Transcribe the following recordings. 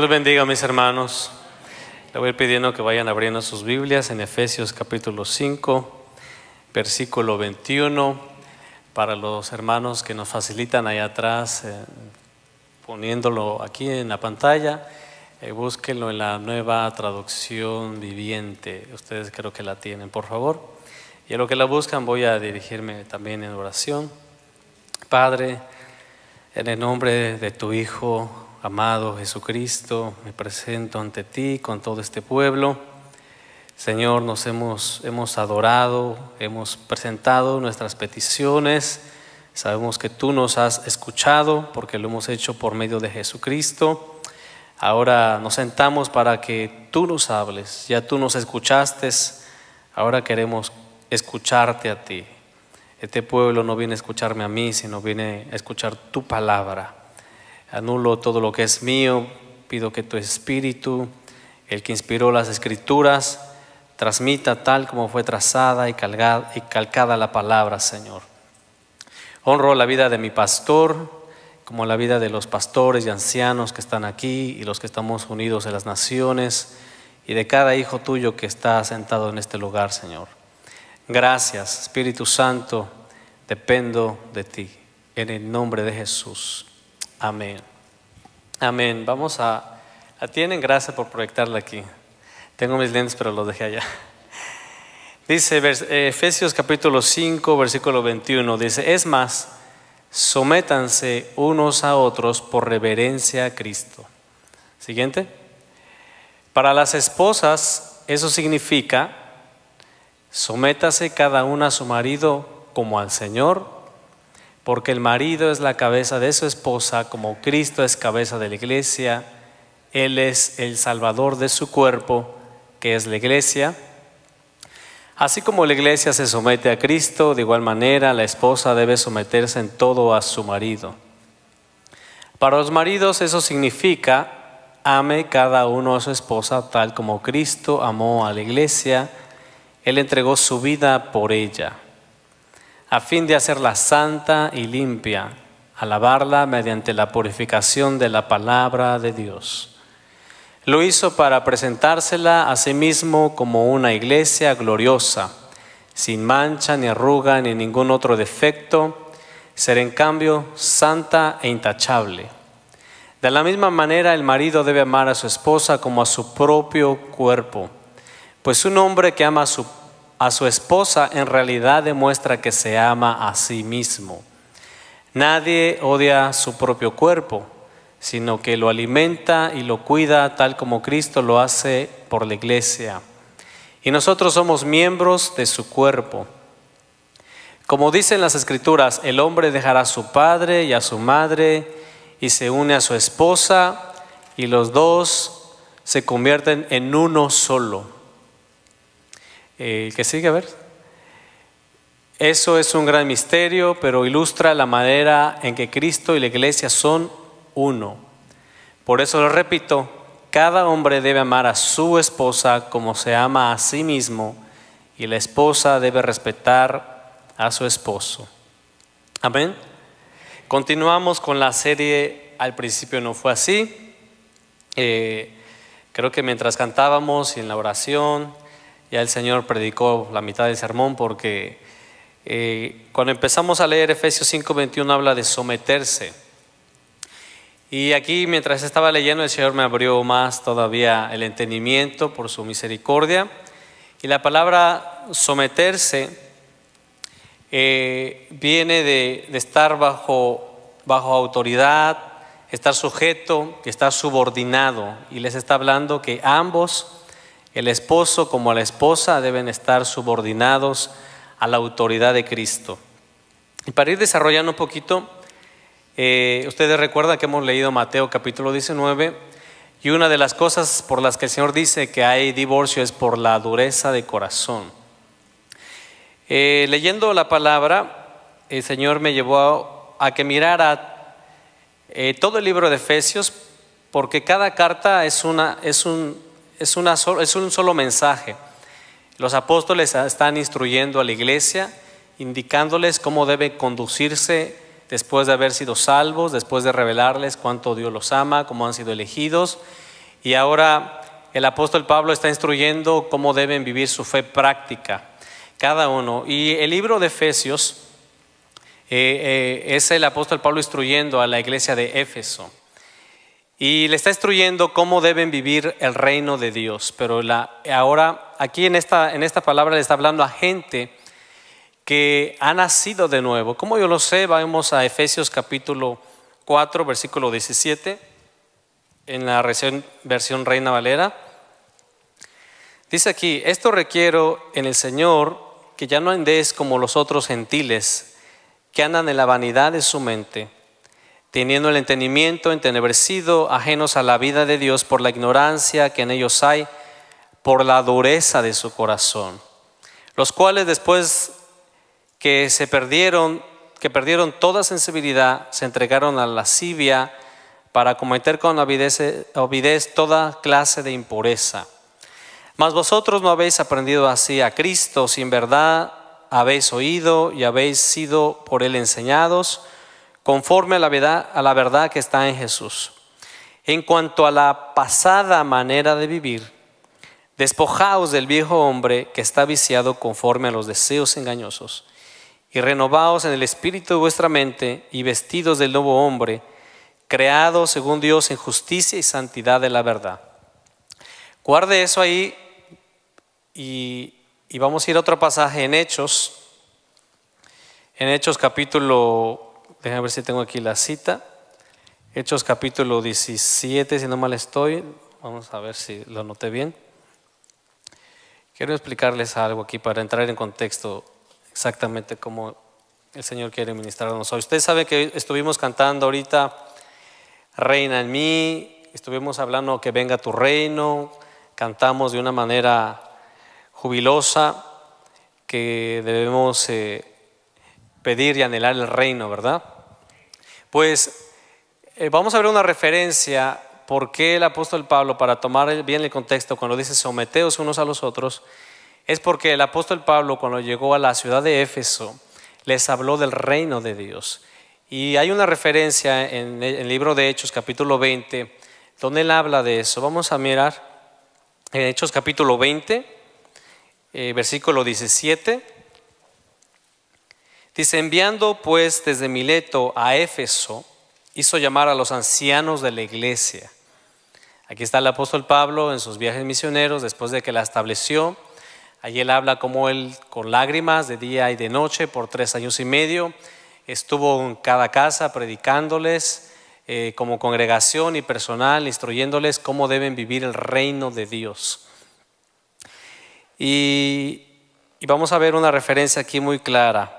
Dios los bendiga, mis hermanos. Le voy pidiendo que vayan abriendo sus Biblias en Efesios capítulo 5, versículo 21. Para los hermanos que nos facilitan ahí atrás, eh, poniéndolo aquí en la pantalla, eh, búsquenlo en la nueva traducción viviente. Ustedes creo que la tienen, por favor. Y a lo que la buscan voy a dirigirme también en oración. Padre, en el nombre de tu Hijo Amado Jesucristo, me presento ante ti con todo este pueblo. Señor, nos hemos, hemos adorado, hemos presentado nuestras peticiones. Sabemos que tú nos has escuchado porque lo hemos hecho por medio de Jesucristo. Ahora nos sentamos para que tú nos hables. Ya tú nos escuchaste, ahora queremos escucharte a ti. Este pueblo no viene a escucharme a mí, sino viene a escuchar tu palabra. Anulo todo lo que es mío, pido que tu espíritu, el que inspiró las escrituras, transmita tal como fue trazada y, y calcada la palabra, Señor. Honro la vida de mi pastor, como la vida de los pastores y ancianos que están aquí y los que estamos unidos en las naciones, y de cada hijo tuyo que está sentado en este lugar, Señor. Gracias, Espíritu Santo, dependo de ti, en el nombre de Jesús. Amén. Amén. Vamos a... tienen gracia por proyectarla aquí. Tengo mis lentes, pero los dejé allá. Dice eh, Efesios capítulo 5, versículo 21. Dice, es más, sométanse unos a otros por reverencia a Cristo. Siguiente. Para las esposas, eso significa, sométase cada una a su marido como al Señor porque el marido es la cabeza de su esposa, como Cristo es cabeza de la iglesia, Él es el salvador de su cuerpo, que es la iglesia. Así como la iglesia se somete a Cristo, de igual manera la esposa debe someterse en todo a su marido. Para los maridos eso significa, ame cada uno a su esposa tal como Cristo amó a la iglesia, Él entregó su vida por ella a fin de hacerla santa y limpia, alabarla mediante la purificación de la palabra de Dios. Lo hizo para presentársela a sí mismo como una iglesia gloriosa, sin mancha ni arruga ni ningún otro defecto, ser en cambio santa e intachable. De la misma manera el marido debe amar a su esposa como a su propio cuerpo, pues un hombre que ama a su a su esposa en realidad demuestra que se ama a sí mismo. Nadie odia su propio cuerpo, sino que lo alimenta y lo cuida tal como Cristo lo hace por la iglesia. Y nosotros somos miembros de su cuerpo. Como dicen las escrituras, el hombre dejará a su padre y a su madre y se une a su esposa y los dos se convierten en uno solo. El que sigue, a ver. Eso es un gran misterio, pero ilustra la manera en que Cristo y la iglesia son uno. Por eso lo repito, cada hombre debe amar a su esposa como se ama a sí mismo y la esposa debe respetar a su esposo. Amén. Continuamos con la serie Al principio no fue así. Eh, creo que mientras cantábamos y en la oración, ya el Señor predicó la mitad del sermón porque eh, cuando empezamos a leer Efesios 5:21 habla de someterse. Y aquí mientras estaba leyendo el Señor me abrió más todavía el entendimiento por su misericordia. Y la palabra someterse eh, viene de, estar bajo, bajo autoridad, estar sujeto, estar subordinado. Y les está hablando que ambos el esposo como la esposa deben estar subordinados a la autoridad de Cristo. Y para ir desarrollando un poquito, eh, ustedes recuerdan que hemos leído Mateo capítulo 19 y una de las cosas por las que el Señor dice que hay divorcio es por la dureza de corazón. Eh, leyendo la palabra, el Señor me llevó a, que mirara eh, todo el libro de Efesios porque cada carta es, una, es un es, una es un solo mensaje. Los apóstoles están instruyendo a la iglesia, indicándoles cómo debe conducirse después de haber sido salvos, después de revelarles cuánto Dios los ama, cómo han sido elegidos. Y ahora el apóstol Pablo está instruyendo cómo deben vivir su fe práctica, cada uno. Y el libro de Efesios eh, eh, es el apóstol Pablo instruyendo a la iglesia de Éfeso y le está instruyendo cómo deben vivir el reino de Dios. Pero la, ahora aquí en esta, en esta palabra le está hablando a gente que ha nacido de nuevo. Como yo lo sé? Vamos a Efesios capítulo 4, versículo 17, en la versión, Reina Valera. Dice aquí, esto requiero en el Señor que ya no andes como los otros gentiles, que andan en la vanidad de su mente teniendo el entendimiento entenebrecido, ajenos a la vida de Dios por la ignorancia que en ellos hay, por la dureza de su corazón, los cuales después que se perdieron, que perdieron toda sensibilidad, se entregaron a la lascivia para cometer con avidez toda clase de impureza. Mas vosotros no habéis aprendido así a Cristo, sin verdad habéis oído y habéis sido por él enseñados, conforme a la, verdad, a la verdad que está en Jesús. En cuanto a la pasada manera de vivir, despojaos del viejo hombre que está viciado conforme a los deseos engañosos, y renovaos en el espíritu de vuestra mente y vestidos del nuevo hombre, creado según Dios en justicia y santidad de la verdad. Guarde eso ahí y, y vamos a ir a otro pasaje en Hechos, en Hechos capítulo Déjenme ver si tengo aquí la cita. Hechos capítulo 17, si no mal estoy. Vamos a ver si lo noté bien. Quiero explicarles algo aquí para entrar en contexto exactamente cómo el Señor quiere ministrarnos hoy. Usted sabe que estuvimos cantando ahorita, Reina en mí, estuvimos hablando que venga tu reino, cantamos de una manera jubilosa que debemos eh, pedir y anhelar el reino, ¿verdad? Pues eh, vamos a ver una referencia por qué el apóstol Pablo, para tomar bien el contexto, cuando dice someteos unos a los otros, es porque el apóstol Pablo cuando llegó a la ciudad de Éfeso les habló del reino de Dios. Y hay una referencia en el libro de Hechos capítulo 20 donde él habla de eso. Vamos a mirar en Hechos capítulo 20, eh, versículo 17. Dice, enviando pues desde Mileto a Éfeso, hizo llamar a los ancianos de la iglesia. Aquí está el apóstol Pablo en sus viajes misioneros, después de que la estableció. Allí él habla como él con lágrimas de día y de noche por tres años y medio. Estuvo en cada casa predicándoles eh, como congregación y personal, instruyéndoles cómo deben vivir el reino de Dios. y vamos a ver una referencia aquí muy clara.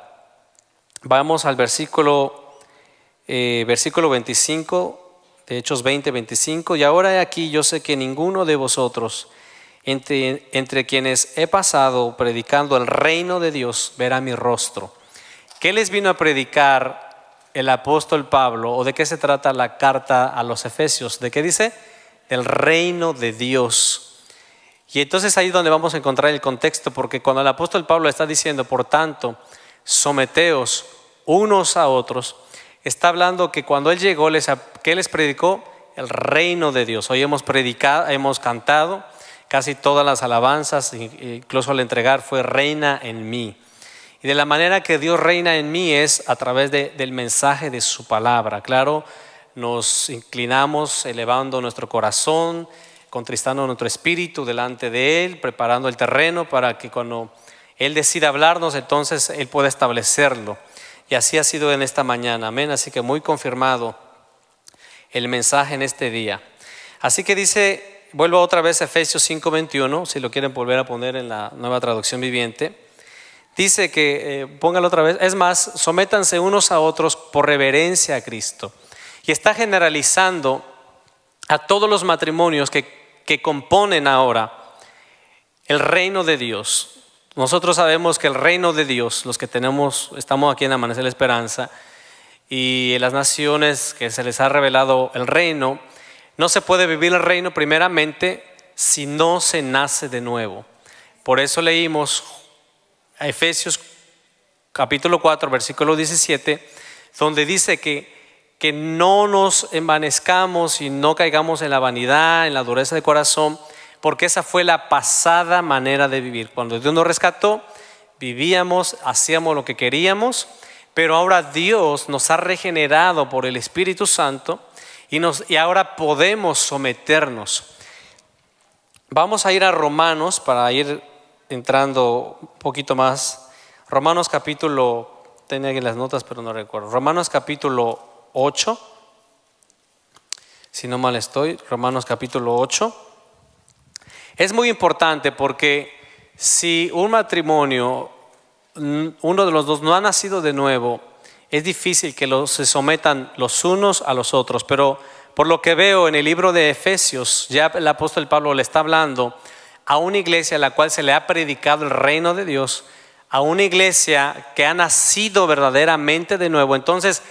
Vamos al versículo, eh, versículo 25 de Hechos 20, 25. Y ahora aquí yo sé que ninguno de vosotros, entre, entre quienes he pasado predicando el reino de Dios, verá mi rostro. ¿Qué les vino a predicar el apóstol Pablo o de qué se trata la carta a los Efesios? ¿De qué dice? El reino de Dios. Y entonces ahí es donde vamos a encontrar el contexto, porque cuando el apóstol Pablo está diciendo, por tanto, someteos unos a otros, está hablando que cuando Él llegó, les, que les predicó? El reino de Dios. Hoy hemos predicado, hemos cantado casi todas las alabanzas, incluso al entregar fue reina en mí. Y de la manera que Dios reina en mí es a través del mensaje de su palabra. Claro, nos inclinamos elevando nuestro corazón, contristando nuestro espíritu delante de Él, preparando el terreno para que cuando él decide hablarnos, entonces Él puede establecerlo. Y así ha sido en esta mañana. Amén. Así que muy confirmado el mensaje en este día. Así que dice, vuelvo otra vez a Efesios 5:21, si lo quieren volver a poner en la nueva traducción viviente. Dice que, eh, póngalo otra vez, es más, sométanse unos a otros por reverencia a Cristo. Y está generalizando a todos los matrimonios que, que componen ahora el reino de Dios. Nosotros sabemos que el reino de Dios, los que tenemos, estamos aquí en Amanecer la Esperanza, y en las naciones que se les ha revelado el reino, no se puede vivir el reino primeramente si no se nace de nuevo. Por eso leímos a Efesios capítulo 4, versículo 17, donde dice que, que no nos envanezcamos y no caigamos en la vanidad, en la dureza de corazón, porque esa fue la pasada manera de vivir. Cuando Dios nos rescató, vivíamos, hacíamos lo que queríamos, pero ahora Dios nos ha regenerado por el Espíritu Santo y, nos, y ahora podemos someternos. Vamos a ir a Romanos para ir entrando un poquito más. Romanos capítulo, tenía aquí las notas, pero no recuerdo. Romanos capítulo 8, si no mal estoy, Romanos capítulo 8. Es muy importante porque si un matrimonio, mm, uno de los dos no ha nacido de nuevo, es difícil que los, se sometan los unos a los otros. Pero por lo que veo en el libro de Efesios, ya el apóstol Pablo le está hablando a una iglesia a la cual se le ha predicado el reino de Dios, a una iglesia que ha nacido verdaderamente de nuevo. Entonces,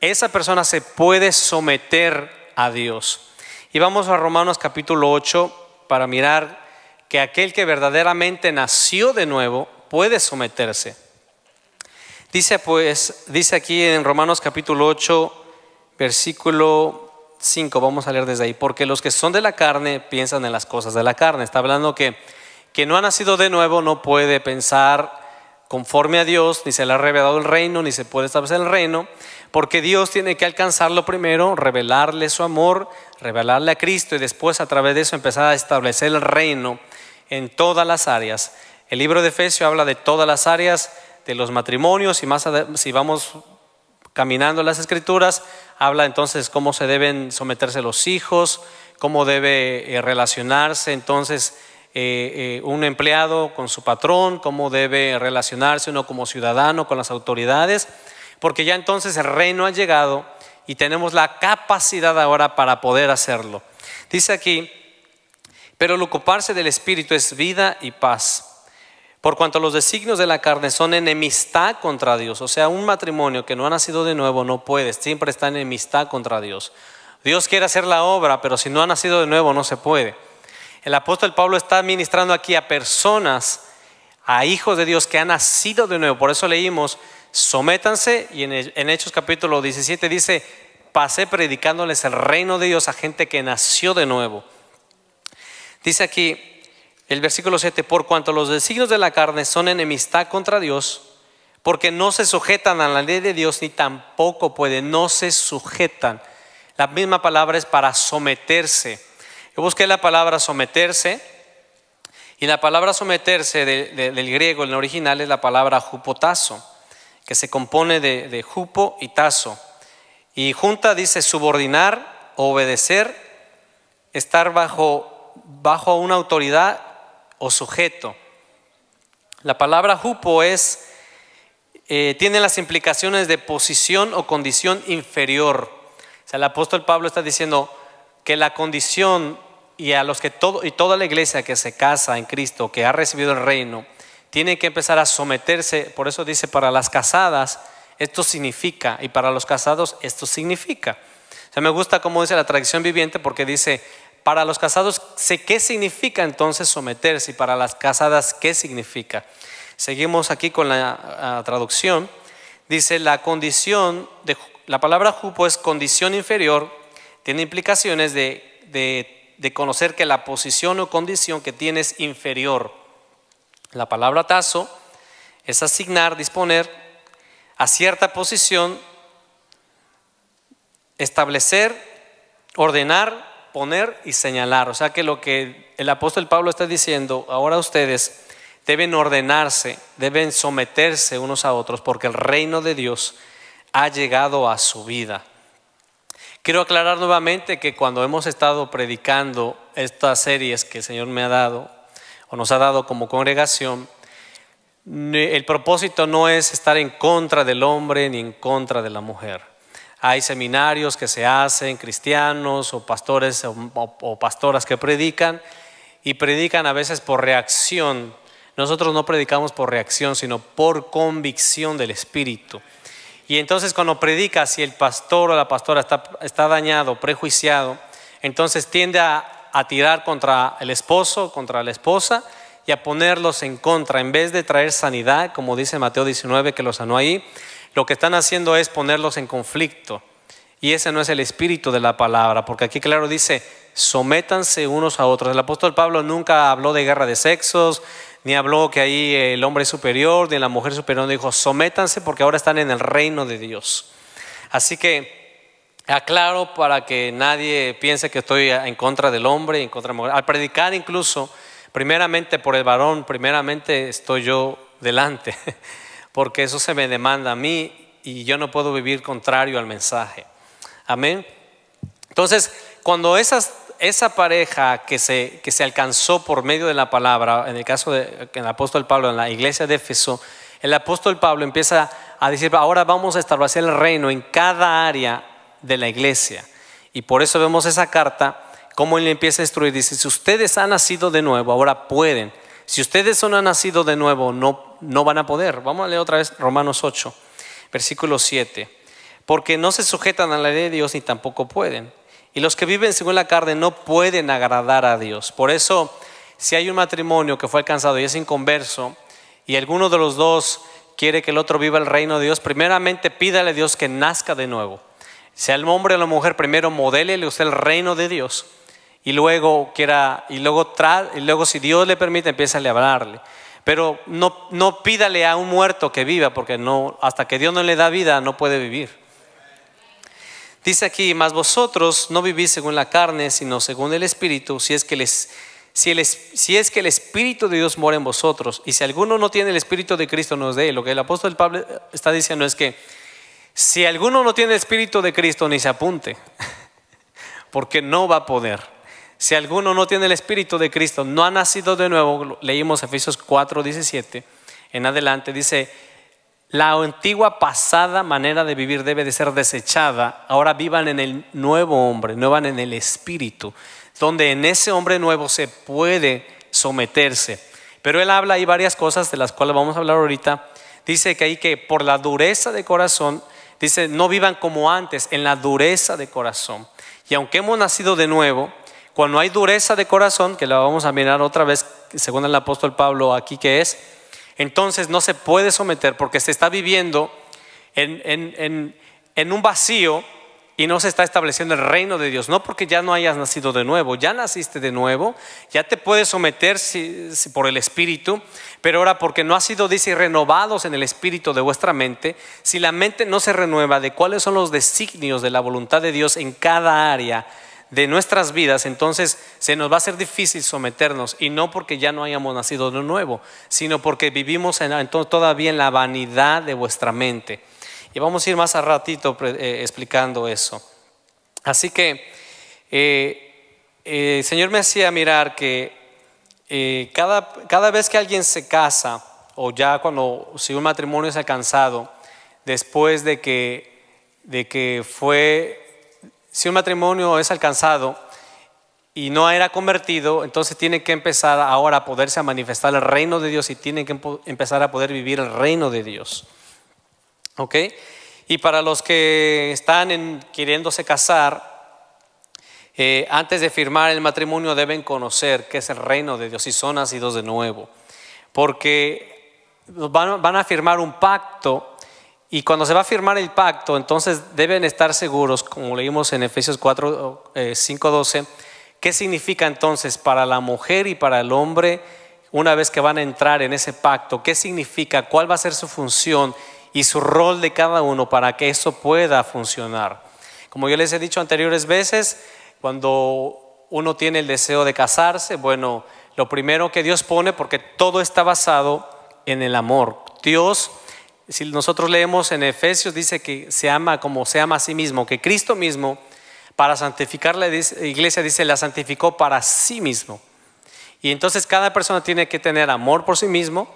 esa persona se puede someter a Dios. Y vamos a Romanos capítulo 8, para mirar que aquel que verdaderamente nació de nuevo puede someterse. Dice pues, dice aquí en Romanos capítulo 8, versículo 5, vamos a leer desde ahí, porque los que son de la carne piensan en las cosas de la carne. Está hablando que quien no ha nacido de nuevo no puede pensar conforme a Dios, ni se le ha revelado el reino, ni se puede establecer el reino. Porque Dios tiene que alcanzarlo primero, revelarle su amor, revelarle a Cristo y después a través de eso empezar a establecer el reino en todas las áreas. El libro de Efesio habla de todas las áreas de los matrimonios y más si vamos caminando las escrituras, habla entonces cómo se deben someterse los hijos, cómo debe eh, relacionarse entonces eh, eh, un empleado con su patrón, cómo debe relacionarse uno como ciudadano con las autoridades porque ya entonces el reino ha llegado y tenemos la capacidad ahora para poder hacerlo. Dice aquí, pero el ocuparse del Espíritu es vida y paz. Por cuanto los designios de la carne son enemistad contra Dios, o sea, un matrimonio que no ha nacido de nuevo no puede, siempre está en enemistad contra Dios. Dios quiere hacer la obra, pero si no ha nacido de nuevo no se puede. El apóstol Pablo está ministrando aquí a personas, a hijos de Dios que han nacido de nuevo. Por eso leímos sométanse y en, Hechos capítulo 17 dice, pasé predicándoles el reino de Dios a gente que nació de nuevo. Dice aquí el versículo 7, por cuanto los designios de la carne son enemistad contra Dios, porque no se sujetan a la ley de Dios ni tampoco pueden, no se sujetan. La misma palabra es para someterse. Yo busqué la palabra someterse y la palabra someterse del griego, en el original, es la palabra jupotazo que se compone de, jupo y tazo. Y junta dice subordinar, obedecer, estar bajo, bajo una autoridad o sujeto. La palabra jupo es, eh, tiene las implicaciones de posición o condición inferior. O sea, el apóstol Pablo está diciendo que la condición y a los que todo, y toda la iglesia que se casa en Cristo, que ha recibido el reino, tiene que empezar a someterse, por eso dice, para las casadas esto significa, y para los casados esto significa. O sea, me gusta cómo dice la tradición viviente porque dice, para los casados, sé ¿qué significa entonces someterse? Y para las casadas, ¿qué significa? Seguimos aquí con la ah, traducción. Dice, la condición, de, la palabra jupo es condición inferior, tiene implicaciones de, de conocer que la posición o condición que tiene es inferior. La palabra tazo es asignar, disponer a cierta posición, establecer, ordenar, poner y señalar. O sea que lo que el apóstol Pablo está diciendo ahora ustedes deben ordenarse, deben someterse unos a otros porque el reino de Dios ha llegado a su vida. Quiero aclarar nuevamente que cuando hemos estado predicando estas series que el Señor me ha dado, o nos ha dado como congregación, el propósito no es estar en contra del hombre ni en contra de la mujer. Hay seminarios que se hacen, cristianos o pastores o, pastoras que predican y predican a veces por reacción. Nosotros no predicamos por reacción, sino por convicción del Espíritu. Y entonces cuando predica, si el pastor o la pastora está, está dañado, prejuiciado, entonces tiende a a tirar contra el esposo, contra la esposa y a ponerlos en contra. En vez de traer sanidad, como dice Mateo 19 que los sanó ahí, lo que están haciendo es ponerlos en conflicto. Y ese no es el espíritu de la palabra, porque aquí claro dice, sométanse unos a otros. El apóstol Pablo nunca habló de guerra de sexos, ni habló que ahí el hombre es superior, ni la mujer superior, dijo, sométanse porque ahora están en el reino de Dios. Así que Aclaro para que nadie piense que estoy en contra del hombre, en contra de la mujer. Al predicar incluso, primeramente por el varón, primeramente estoy yo delante, porque eso se me demanda a mí y yo no puedo vivir contrario al mensaje. Amén. Entonces, cuando esa pareja que se, alcanzó por medio de la palabra, en el caso del apóstol Pablo, en la iglesia de Éfeso, el apóstol Pablo empieza a decir, ahora vamos a establecer el reino en cada área de la iglesia. Y por eso vemos esa carta, Como él empieza a instruir. Dice, si ustedes han nacido de nuevo, ahora pueden. Si ustedes no han nacido de nuevo, no, no van a poder. Vamos a leer otra vez Romanos 8, versículo 7. Porque no se sujetan a la ley de Dios ni tampoco pueden. Y los que viven según la carne no pueden agradar a Dios. Por eso, si hay un matrimonio que fue alcanzado y es inconverso, y alguno de los dos quiere que el otro viva el reino de Dios, primeramente pídale a Dios que nazca de nuevo sea el hombre o la mujer, primero modélele usted el reino de Dios y luego quiera, y luego, tra, y luego si Dios le permite, empieza a hablarle. Pero no, no pídale a un muerto que viva, porque no, hasta que Dios no le da vida, no puede vivir. Dice aquí, mas vosotros no vivís según la carne, sino según el Espíritu, si es que les, si, el, si es que el Espíritu de Dios mora en vosotros, y si alguno no tiene el Espíritu de Cristo, no es de él. Lo que el apóstol Pablo está diciendo es que si alguno no tiene Espíritu de Cristo, ni se apunte, porque no va a poder. Si alguno no tiene el Espíritu de Cristo, no ha nacido de nuevo, leímos Efesios 4, 17, en adelante dice, la antigua pasada manera de vivir debe de ser desechada, ahora vivan en el nuevo hombre, no van en el Espíritu, donde en ese hombre nuevo se puede someterse. Pero él habla ahí varias cosas de las cuales vamos a hablar ahorita. Dice que hay que por la dureza de corazón, Dice, no vivan como antes, en la dureza de corazón. Y aunque hemos nacido de nuevo, cuando hay dureza de corazón, que la vamos a mirar otra vez, según el apóstol Pablo aquí que es, entonces no se puede someter porque se está viviendo en, en un vacío y no se está estableciendo el reino de Dios. No porque ya no hayas nacido de nuevo, ya naciste de nuevo, ya te puedes someter por el Espíritu, pero ahora porque no has sido, dice, renovados en el Espíritu de vuestra mente, si la mente no se renueva de cuáles son los designios de la voluntad de Dios en cada área de nuestras vidas, entonces se nos va a ser difícil someternos y no porque ya no hayamos nacido de nuevo, sino porque vivimos todavía en la vanidad de vuestra mente. Y vamos a ir más a ratito eh, explicando eso. Así que el eh, eh, Señor me hacía mirar que cada, vez que alguien se casa, o ya cuando si un matrimonio es alcanzado, después de que, de que fue, si un matrimonio es alcanzado, y no era convertido, entonces tiene que empezar ahora a poderse a manifestar el reino de Dios y tiene que empezar a poder vivir el reino de Dios. ¿Ok? Y para los que están en, queriéndose casar, eh, antes de firmar el matrimonio deben conocer qué es el reino de Dios y son nacidos de nuevo. Porque van, a firmar un pacto y cuando se va a firmar el pacto, entonces deben estar seguros, como leímos en Efesios 4, 5, 12, ¿Qué significa entonces para la mujer y para el hombre una vez que van a entrar en ese pacto? ¿Qué significa? ¿Cuál va a ser su función? y su rol de cada uno para que eso pueda funcionar. Como yo les he dicho anteriores veces, cuando uno tiene el deseo de casarse, bueno, lo primero que Dios pone, porque todo está basado en el amor. Dios, si nosotros leemos en Efesios, dice que se ama como se ama a sí mismo, que Cristo mismo, para santificar la iglesia, dice, la santificó para sí mismo. Y entonces cada persona tiene que tener amor por sí mismo,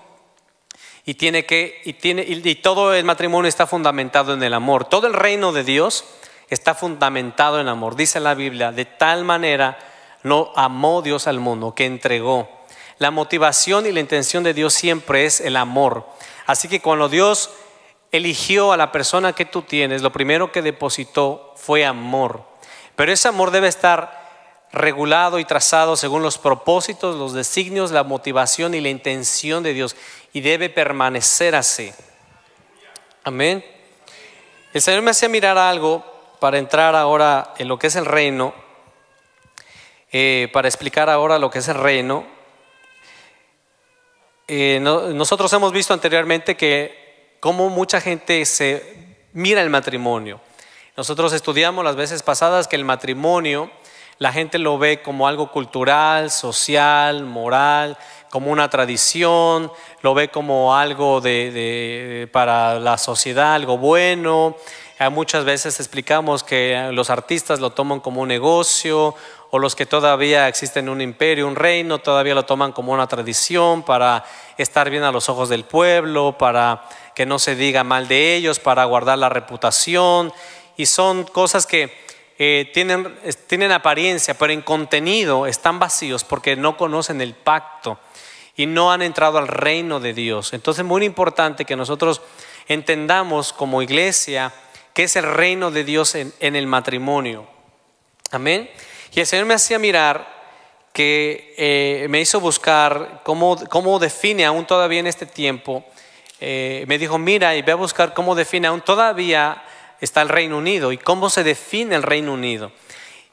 y, tiene que, y, tiene, y todo el matrimonio está fundamentado en el amor. Todo el reino de Dios está fundamentado en amor. Dice la Biblia, de tal manera no amó Dios al mundo que entregó. La motivación y la intención de Dios siempre es el amor. Así que cuando Dios eligió a la persona que tú tienes, lo primero que depositó fue amor. Pero ese amor debe estar regulado y trazado según los propósitos, los designios, la motivación y la intención de Dios y debe permanecer así. Amén. El Señor me hacía mirar algo para entrar ahora en lo que es el reino, eh, para explicar ahora lo que es el reino. Eh, nosotros hemos visto anteriormente que cómo mucha gente se mira el matrimonio. Nosotros estudiamos las veces pasadas que el matrimonio la gente lo ve como algo cultural, social, moral, como una tradición, lo ve como algo de, para la sociedad, algo bueno. Ah, muchas veces explicamos que los artistas lo toman como un negocio o los que todavía existen un imperio, un reino, todavía lo toman como una tradición para estar bien a los ojos del pueblo, para que no se diga mal de ellos, para guardar la reputación. Y son cosas que eh, tienen, apariencia, pero en contenido están vacíos porque no conocen el pacto y no han entrado al reino de Dios. Entonces es muy importante que nosotros entendamos como iglesia que es el reino de Dios en, el matrimonio. Amén. Y el Señor me hacía mirar que eh, me hizo buscar cómo, define aún todavía en este tiempo. Eh, me dijo, mira, y ve a buscar cómo define aún todavía está el Reino Unido y cómo se define el Reino Unido.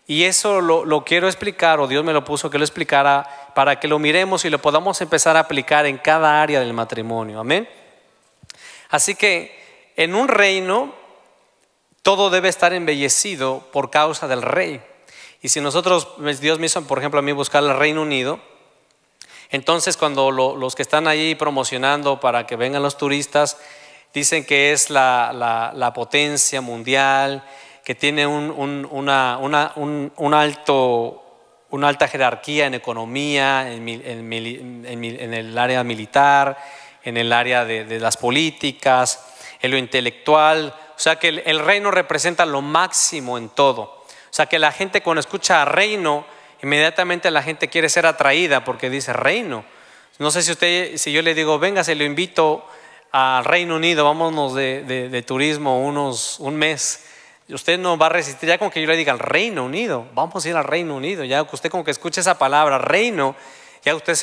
Y eso lo, quiero explicar, o Dios me lo puso que lo explicara, para que lo miremos y lo podamos empezar a aplicar en cada área del matrimonio. Amén. Así que en un reino todo debe estar embellecido por causa del rey. Y si nosotros, pues, Dios me hizo, por ejemplo, a mí buscar el Reino Unido, entonces cuando los que están ahí promocionando para que vengan los turistas, dicen que es la, potencia mundial, que tiene un, una, alto una alta jerarquía en economía, en, el área militar, en el área de, las políticas, en lo intelectual. O sea que el, reino representa lo máximo en todo. O sea que la gente cuando escucha reino, inmediatamente la gente quiere ser atraída porque dice reino. No sé si usted, si yo le digo, venga, se lo invito al Reino Unido, vámonos de, turismo unos, un mes. Usted no va a resistir, ya con que yo le diga al Reino Unido, vamos a ir al Reino Unido, ya que usted como que escuche esa palabra, reino, ya usted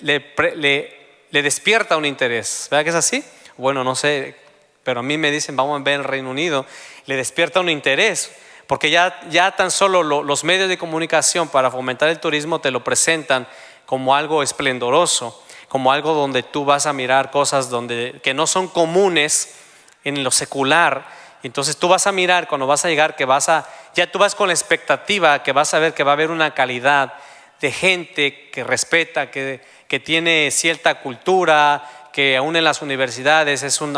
le, despierta un interés, ¿verdad que es así? Bueno, no sé, pero a mí me dicen, vamos a ver el Reino Unido, le despierta un interés, porque ya, ya tan solo los medios de comunicación para fomentar el turismo te lo presentan como algo esplendoroso como algo donde tú vas a mirar cosas donde, que no son comunes en lo secular. Entonces tú vas a mirar cuando vas a llegar que vas a, ya tú vas con la expectativa que vas a ver que va a haber una calidad de gente que respeta, que, que tiene cierta cultura, que aún en las universidades es un,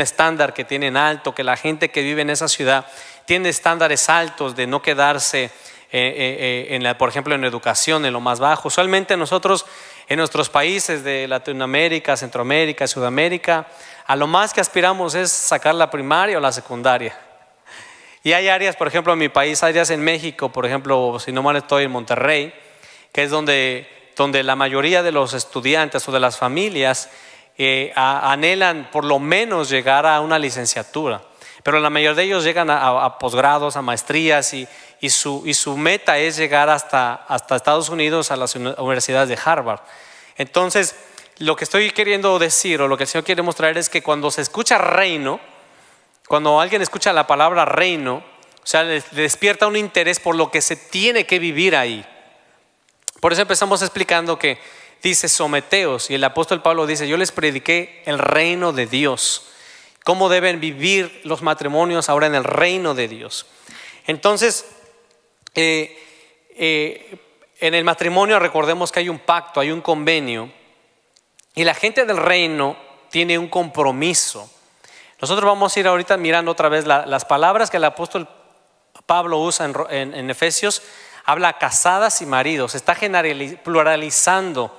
estándar que tienen alto, que la gente que vive en esa ciudad tiene estándares altos de no quedarse, eh, eh, eh, en la, por ejemplo, en educación, en lo más bajo. Usualmente nosotros en nuestros países de Latinoamérica, Centroamérica, Sudamérica, a lo más que aspiramos es sacar la primaria o la secundaria. Y hay áreas, por ejemplo, en mi país, áreas en México, por ejemplo, si no mal estoy en Monterrey, que es donde, donde la mayoría de los estudiantes o de las familias eh, anhelan por lo menos llegar a una licenciatura. Pero la mayoría de ellos llegan a posgrados, a maestrías y, y su, meta es llegar hasta, hasta Estados Unidos, a las universidades de Harvard. Entonces, lo que estoy queriendo decir o lo que el Señor quiere mostrar es que cuando se escucha reino, cuando alguien escucha la palabra reino, o sea, despierta un interés por lo que se tiene que vivir ahí. Por eso empezamos explicando que dice someteos y el apóstol Pablo dice, yo les prediqué el reino de Dios, cómo deben vivir los matrimonios ahora en el reino de Dios. Entonces, eh, eh, en el matrimonio recordemos que hay un pacto, hay un convenio, y la gente del reino tiene un compromiso. Nosotros vamos a ir ahorita mirando otra vez las palabras que el apóstol Pablo usa en, Efesios, habla casadas y maridos, está pluralizando.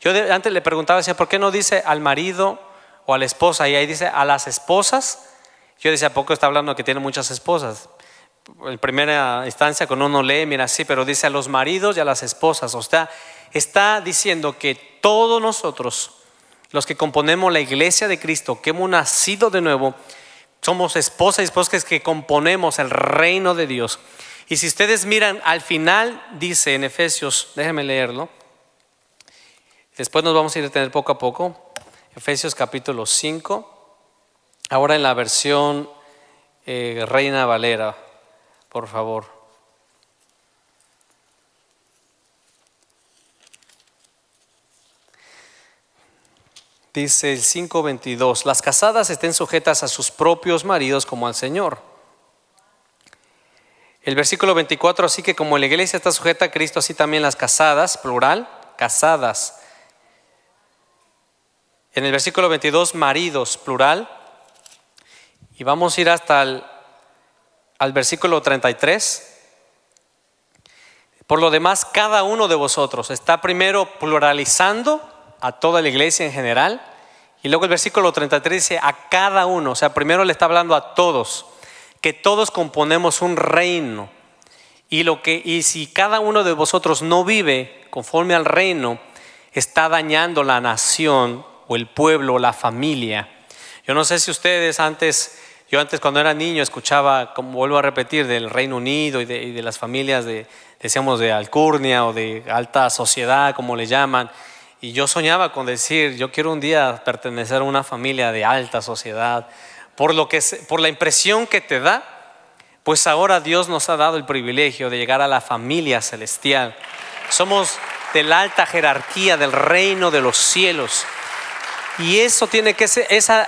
Yo antes le preguntaba, decía, ¿por qué no dice al marido o a la esposa? Y ahí dice a las esposas. Yo decía, ¿a poco está hablando que tiene muchas esposas? en primera instancia, cuando uno lee, mira así, pero dice a los maridos y a las esposas. O sea, está diciendo que todos nosotros, los que componemos la iglesia de Cristo, que hemos nacido de nuevo, somos esposas y esposas que componemos el reino de Dios. Y si ustedes miran al final, dice en Efesios, déjenme leerlo, después nos vamos a ir a detener poco a poco, Efesios capítulo 5, ahora en la versión eh, Reina Valera, por favor. Dice el 5.22, las casadas estén sujetas a sus propios maridos como al Señor. El versículo 24, así que como la iglesia está sujeta a Cristo, así también las casadas, plural, casadas. En el versículo 22, maridos, plural. Y vamos a ir hasta el al versículo 33. Por lo demás, cada uno de vosotros está primero pluralizando a toda la iglesia en general. Y luego el versículo 33 dice, a cada uno, o sea, primero le está hablando a todos, que todos componemos un reino. Y, lo que, y si cada uno de vosotros no vive conforme al reino, está dañando la nación o el pueblo o la familia. Yo no sé si ustedes antes yo antes cuando era niño escuchaba, como vuelvo a repetir, del Reino Unido y de, las familias de, decíamos, de alcurnia o de alta sociedad, como le llaman. Y yo soñaba con decir, yo quiero un día pertenecer a una familia de alta sociedad. Por, lo que, por la impresión que te da, pues ahora Dios nos ha dado el privilegio de llegar a la familia celestial. Somos de la alta jerarquía del reino de los cielos. Y eso tiene, que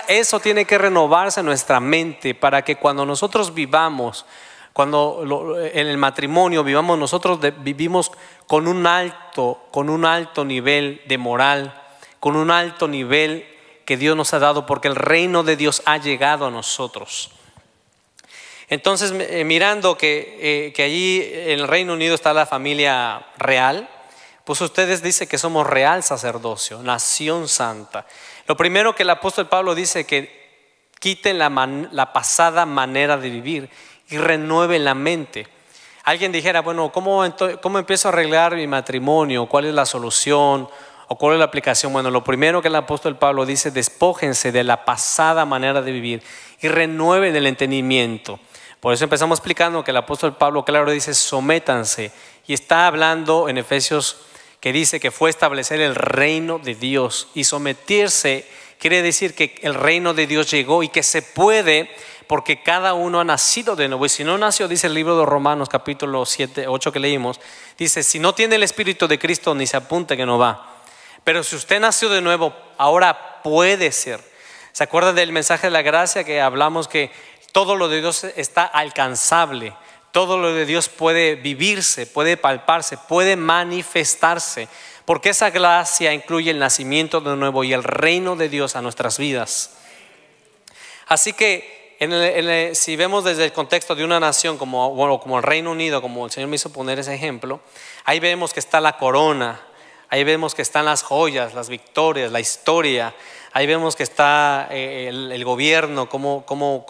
eso tiene que renovarse en nuestra mente para que cuando nosotros vivamos, cuando en el matrimonio vivamos, nosotros vivimos con un alto, con un alto nivel de moral, con un alto nivel que Dios nos ha dado, porque el reino de Dios ha llegado a nosotros. Entonces, eh, mirando eh, que allí en el Reino Unido está la familia real, pues ustedes dicen que somos real sacerdocio, nación santa. Lo primero que el apóstol Pablo dice que quiten la, pasada manera de vivir y renueven la mente. Alguien dijera, bueno, ¿cómo, ¿cómo empiezo a arreglar mi matrimonio? ¿Cuál es la solución? ¿O cuál es la aplicación? Bueno, lo primero que el apóstol Pablo dice, despójense de la pasada manera de vivir y renueven el entendimiento. Por eso empezamos explicando que el apóstol Pablo, claro, dice, sométanse. Y está hablando en Efesios que dice que fue establecer el reino de Dios y someterse quiere decir que el reino de Dios llegó y que se puede porque cada uno ha nacido de nuevo. Y si no nació, dice el libro de Romanos capítulo 7, 8 que leímos, dice, si no tiene el Espíritu de Cristo, ni se apunte que no va. Pero si usted nació de nuevo, ahora puede ser. ¿Se acuerdan del mensaje de la gracia que hablamos que todo lo de Dios está alcanzable? todo lo de Dios puede vivirse, puede palparse, puede manifestarse, porque esa gracia incluye el nacimiento de nuevo y el reino de Dios a nuestras vidas. Así que si vemos desde el contexto de una nación como, como el Reino Unido, como el Señor me hizo poner ese ejemplo, ahí vemos que está la corona, ahí vemos que están las joyas, las victorias, la historia, ahí vemos que está eh, el, gobierno, cómo, cómo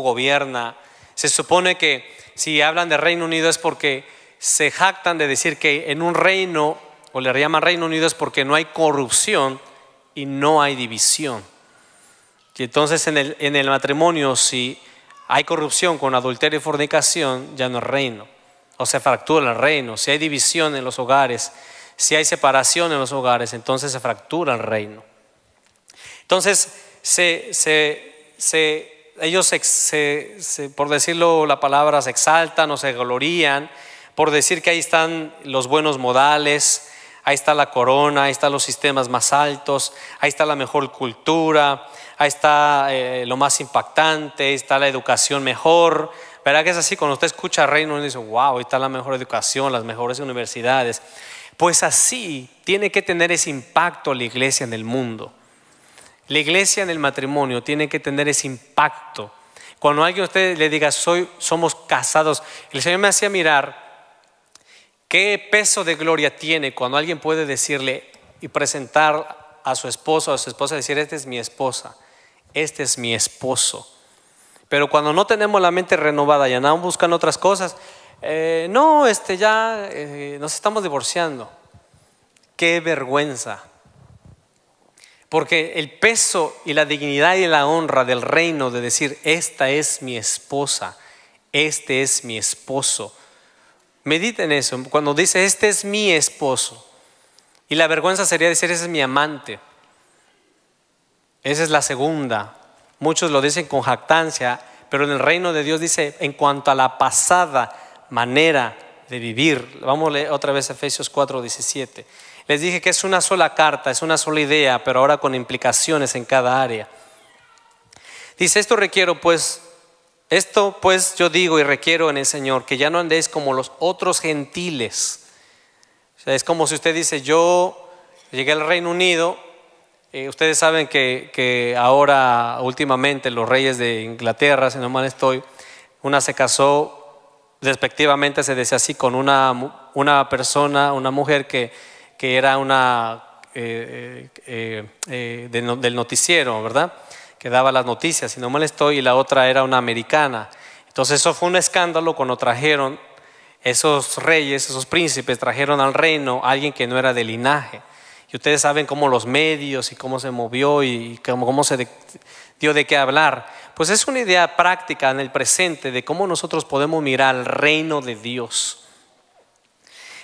gobierna se supone que si hablan de Reino Unido es porque se jactan de decir que en un reino, o le llaman Reino Unido, es porque no hay corrupción y no hay división. Y entonces en el, en el matrimonio, si hay corrupción con adulterio y fornicación, ya no es reino. O se fractura el reino. Si hay división en los hogares, si hay separación en los hogares, entonces se fractura el reino. Entonces se, se, se ellos por decirlo la palabra, se exaltan o se glorían por decir que ahí están los buenos modales, ahí está la corona, ahí están los sistemas más altos, ahí está la mejor cultura, ahí está eh, lo más impactante, ahí está la educación mejor. ¿Verdad que es así? Cuando usted escucha Reino Unido, dice, wow, ahí está la mejor educación, las mejores universidades. Pues así tiene que tener ese impacto la iglesia en el mundo. La iglesia en el matrimonio tiene que tener ese impacto. Cuando alguien a usted le diga, soy, somos casados, el Señor me hacía mirar qué peso de gloria tiene cuando alguien puede decirle y presentar a su esposo, a su esposa, decir, esta es mi esposa, este es mi esposo. Pero cuando no tenemos la mente renovada y andamos buscan otras cosas, eh, no, este ya eh, nos estamos divorciando. Qué vergüenza. Porque el peso y la dignidad y la honra del reino de decir, esta es mi esposa, este es mi esposo. Mediten eso. Cuando dice, este es mi esposo. Y la vergüenza sería decir, ese es mi amante. Esa es la segunda. Muchos lo dicen con jactancia, pero en el reino de Dios dice, en cuanto a la pasada manera de vivir. Vamos a leer otra vez Efesios 4, 17. Les dije que es una sola carta, es una sola idea, pero ahora con implicaciones en cada área. Dice, esto requiero pues, esto pues yo digo y requiero en el Señor, que ya no andéis como los otros gentiles. O sea, es como si usted dice, yo llegué al Reino Unido, eh, ustedes saben que, ahora últimamente los reyes de Inglaterra, si no mal estoy, una se casó, Respectivamente se decía así, con una, una persona, una mujer que que era una eh, eh, eh, del, noticiero, ¿verdad? Que daba las noticias, si no mal estoy, y la otra era una americana. Entonces eso fue un escándalo cuando trajeron esos reyes, esos príncipes, trajeron al reino a alguien que no era de linaje. Y ustedes saben cómo los medios y cómo se movió y cómo, se dio de qué hablar. Pues es una idea práctica en el presente de cómo nosotros podemos mirar al reino de Dios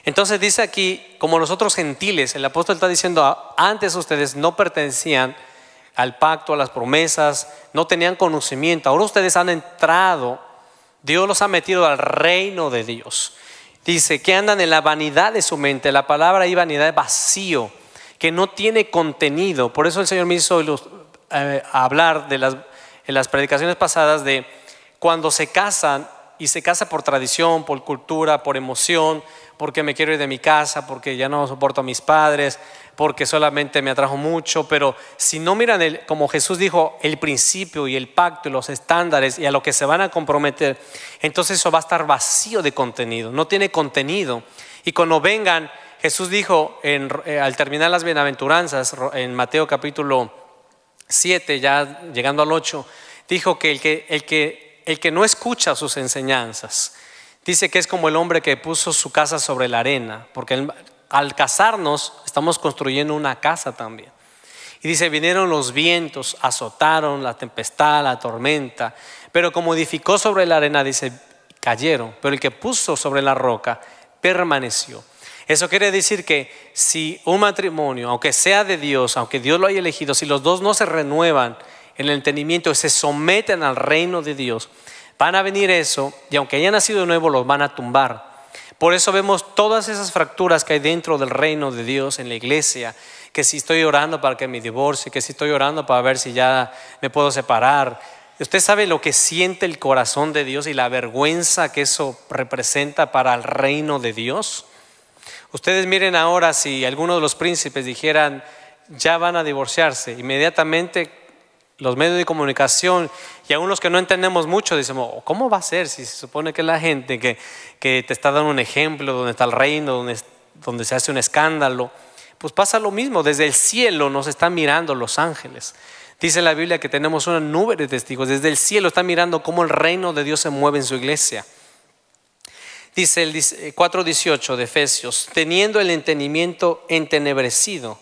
entonces dice aquí, como los otros gentiles, el apóstol está diciendo, ah, antes ustedes no pertenecían al pacto, a las promesas, no tenían conocimiento, ahora ustedes han entrado, Dios los ha metido al reino de Dios. Dice que andan en la vanidad de su mente, la palabra y vanidad vacío, que no tiene contenido. Por eso el Señor me hizo eh, hablar de las, en las predicaciones pasadas de cuando se casan y se casa por tradición, por cultura, por emoción, porque me quiero ir de mi casa, porque ya no soporto a mis padres, porque solamente me atrajo mucho, pero si no miran, el, como Jesús dijo, el principio y el pacto y los estándares y a lo que se van a comprometer, entonces eso va a estar vacío de contenido, no tiene contenido. Y cuando vengan, Jesús dijo eh, al terminar las bienaventuranzas, en Mateo capítulo 7, ya llegando al 8, dijo que el que, el que, el que no escucha sus enseñanzas, Dice que es como el hombre que puso su casa sobre la arena, porque al casarnos estamos construyendo una casa también. Y dice, vinieron los vientos, azotaron la tempestad, la tormenta, pero como edificó sobre la arena, dice, cayeron, pero el que puso sobre la roca permaneció. Eso quiere decir que si un matrimonio, aunque sea de Dios, aunque Dios lo haya elegido, si los dos no se renuevan en el entendimiento, se someten al reino de Dios, Van a venir eso y aunque hayan nacido de nuevo, los van a tumbar. Por eso vemos todas esas fracturas que hay dentro del reino de Dios en la iglesia, que si estoy orando para que me divorcie, que si estoy orando para ver si ya me puedo separar. Usted sabe lo que siente el corazón de Dios y la vergüenza que eso representa para el reino de Dios. Ustedes miren ahora si algunos de los príncipes dijeran, ya van a divorciarse, inmediatamente los medios de comunicación y aún los que no entendemos mucho, Dicen, oh, ¿cómo va a ser si se supone que la gente que, te está dando un ejemplo, donde está el reino, donde, donde se hace un escándalo? Pues pasa lo mismo, desde el cielo nos están mirando los ángeles. Dice la Biblia que tenemos una nube de testigos, desde el cielo están mirando cómo el reino de Dios se mueve en su iglesia. Dice el 4.18 eh, de Efesios, teniendo el entendimiento entenebrecido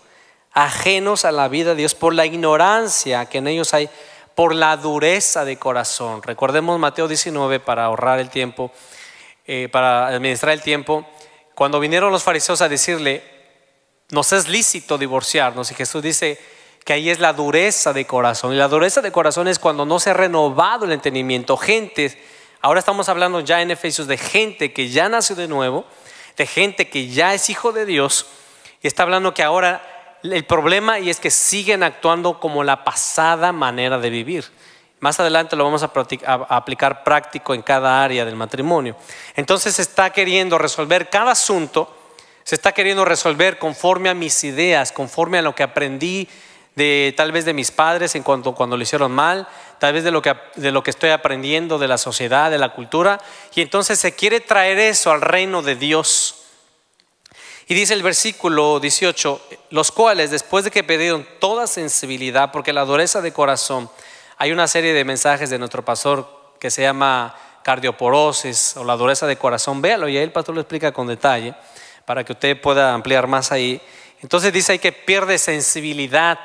ajenos a la vida de Dios por la ignorancia que en ellos hay, por la dureza de corazón. Recordemos Mateo 19 para ahorrar el tiempo, eh, para administrar el tiempo. Cuando vinieron los fariseos a decirle, nos es lícito divorciarnos, y Jesús dice que ahí es la dureza de corazón. Y la dureza de corazón es cuando no se ha renovado el entendimiento. Gente, ahora estamos hablando ya en Efesios de gente que ya nació de nuevo, de gente que ya es hijo de Dios, y está hablando que ahora el problema y es que siguen actuando como la pasada manera de vivir. Más adelante lo vamos a, aplicar práctico en cada área del matrimonio. Entonces se está queriendo resolver cada asunto, se está queriendo resolver conforme a mis ideas, conforme a lo que aprendí de tal vez de mis padres en cuanto cuando lo hicieron mal, tal vez de lo que de lo que estoy aprendiendo de la sociedad, de la cultura, y entonces se quiere traer eso al reino de Dios. Y dice el versículo 18, los cuales después de que perdieron toda sensibilidad, porque la dureza de corazón, hay una serie de mensajes de nuestro pastor que se llama cardioporosis o la dureza de corazón, véalo y ahí el pastor lo explica con detalle para que usted pueda ampliar más ahí. Entonces dice ahí que pierde sensibilidad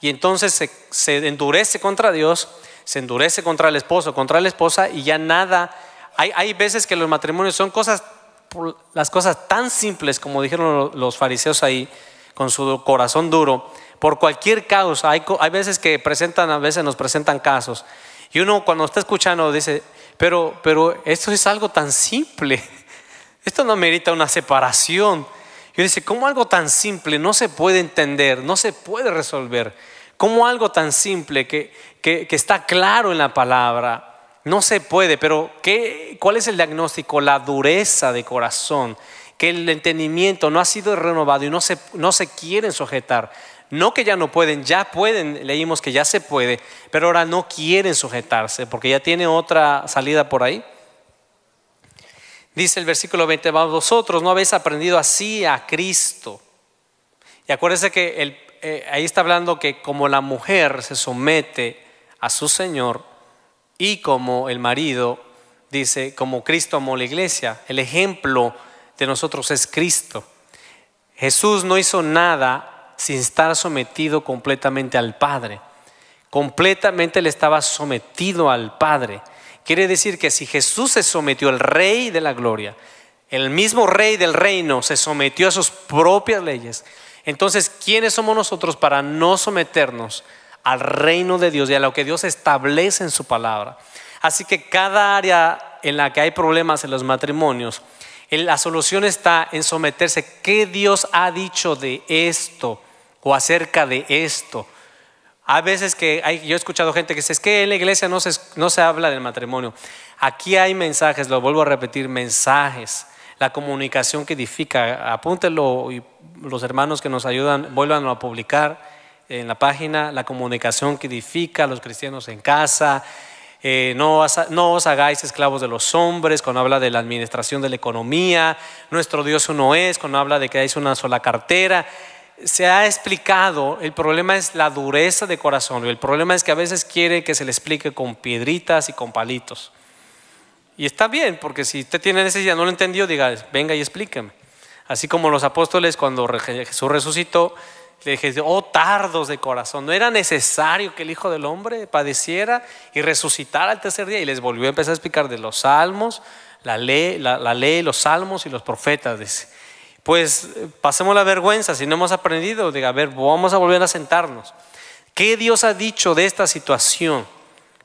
y entonces se, endurece contra Dios, se endurece contra el esposo, contra la esposa y ya nada. Hay, hay veces que los matrimonios son cosas las cosas tan simples como dijeron los fariseos ahí, con su corazón duro, por cualquier causa. Hay, hay veces que presentan, a veces nos presentan casos. Y uno cuando está escuchando dice, pero, pero esto es algo tan simple. Esto no merita una separación. Y uno dice, ¿cómo algo tan simple no se puede entender, no se puede resolver? ¿Cómo algo tan simple que, que, que está claro en la palabra? No se puede, pero ¿qué, ¿cuál es el diagnóstico? La dureza de corazón, que el entendimiento no ha sido renovado y no se, no se quieren sujetar. No que ya no pueden, ya pueden, leímos que ya se puede, pero ahora no quieren sujetarse porque ya tiene otra salida por ahí. Dice el versículo 20, vosotros no habéis aprendido así a Cristo. Y acuérdense que eh, ahí está hablando que como la mujer se somete a su Señor, y como el marido, dice, como Cristo amó la iglesia. El ejemplo de nosotros es Cristo. Jesús no hizo nada sin estar sometido completamente al Padre. Completamente le estaba sometido al Padre. Quiere decir que si Jesús se sometió al Rey de la Gloria, el mismo Rey del Reino se sometió a sus propias leyes, entonces ¿quiénes somos nosotros para no someternos al reino de Dios y a lo que Dios establece en su palabra. Así que cada área en la que hay problemas en los matrimonios, la solución está en someterse. ¿Qué Dios ha dicho de esto o acerca de esto? A veces que yo he escuchado gente que dice, es que en la iglesia no se, no se habla del matrimonio. Aquí hay mensajes, lo vuelvo a repetir, mensajes. La comunicación que edifica, apúntenlo y los hermanos que nos ayudan, vuelvan a publicar en la página la comunicación que edifica a los cristianos en casa. Eh, no, os, no, os, hagáis esclavos de los hombres, cuando habla de la administración de la economía, nuestro Dios uno es, cuando habla de que hay una sola cartera. Se ha explicado, el problema es la dureza de corazón, el problema es que a veces quiere que se le explique con piedritas y con palitos. Y está bien, porque si usted tiene necesidad, no lo entendió, diga, venga y explíqueme. Así como los apóstoles cuando Jesús resucitó, le dije, oh tardos de corazón, no era necesario que el Hijo del Hombre padeciera y resucitara al tercer día. Y les volvió a empezar a explicar de los salmos, la ley, la, ley los salmos y los profetas. Pues pasemos la vergüenza, si no hemos aprendido, diga, a ver, vamos a volver a sentarnos. ¿Qué Dios ha dicho de esta situación?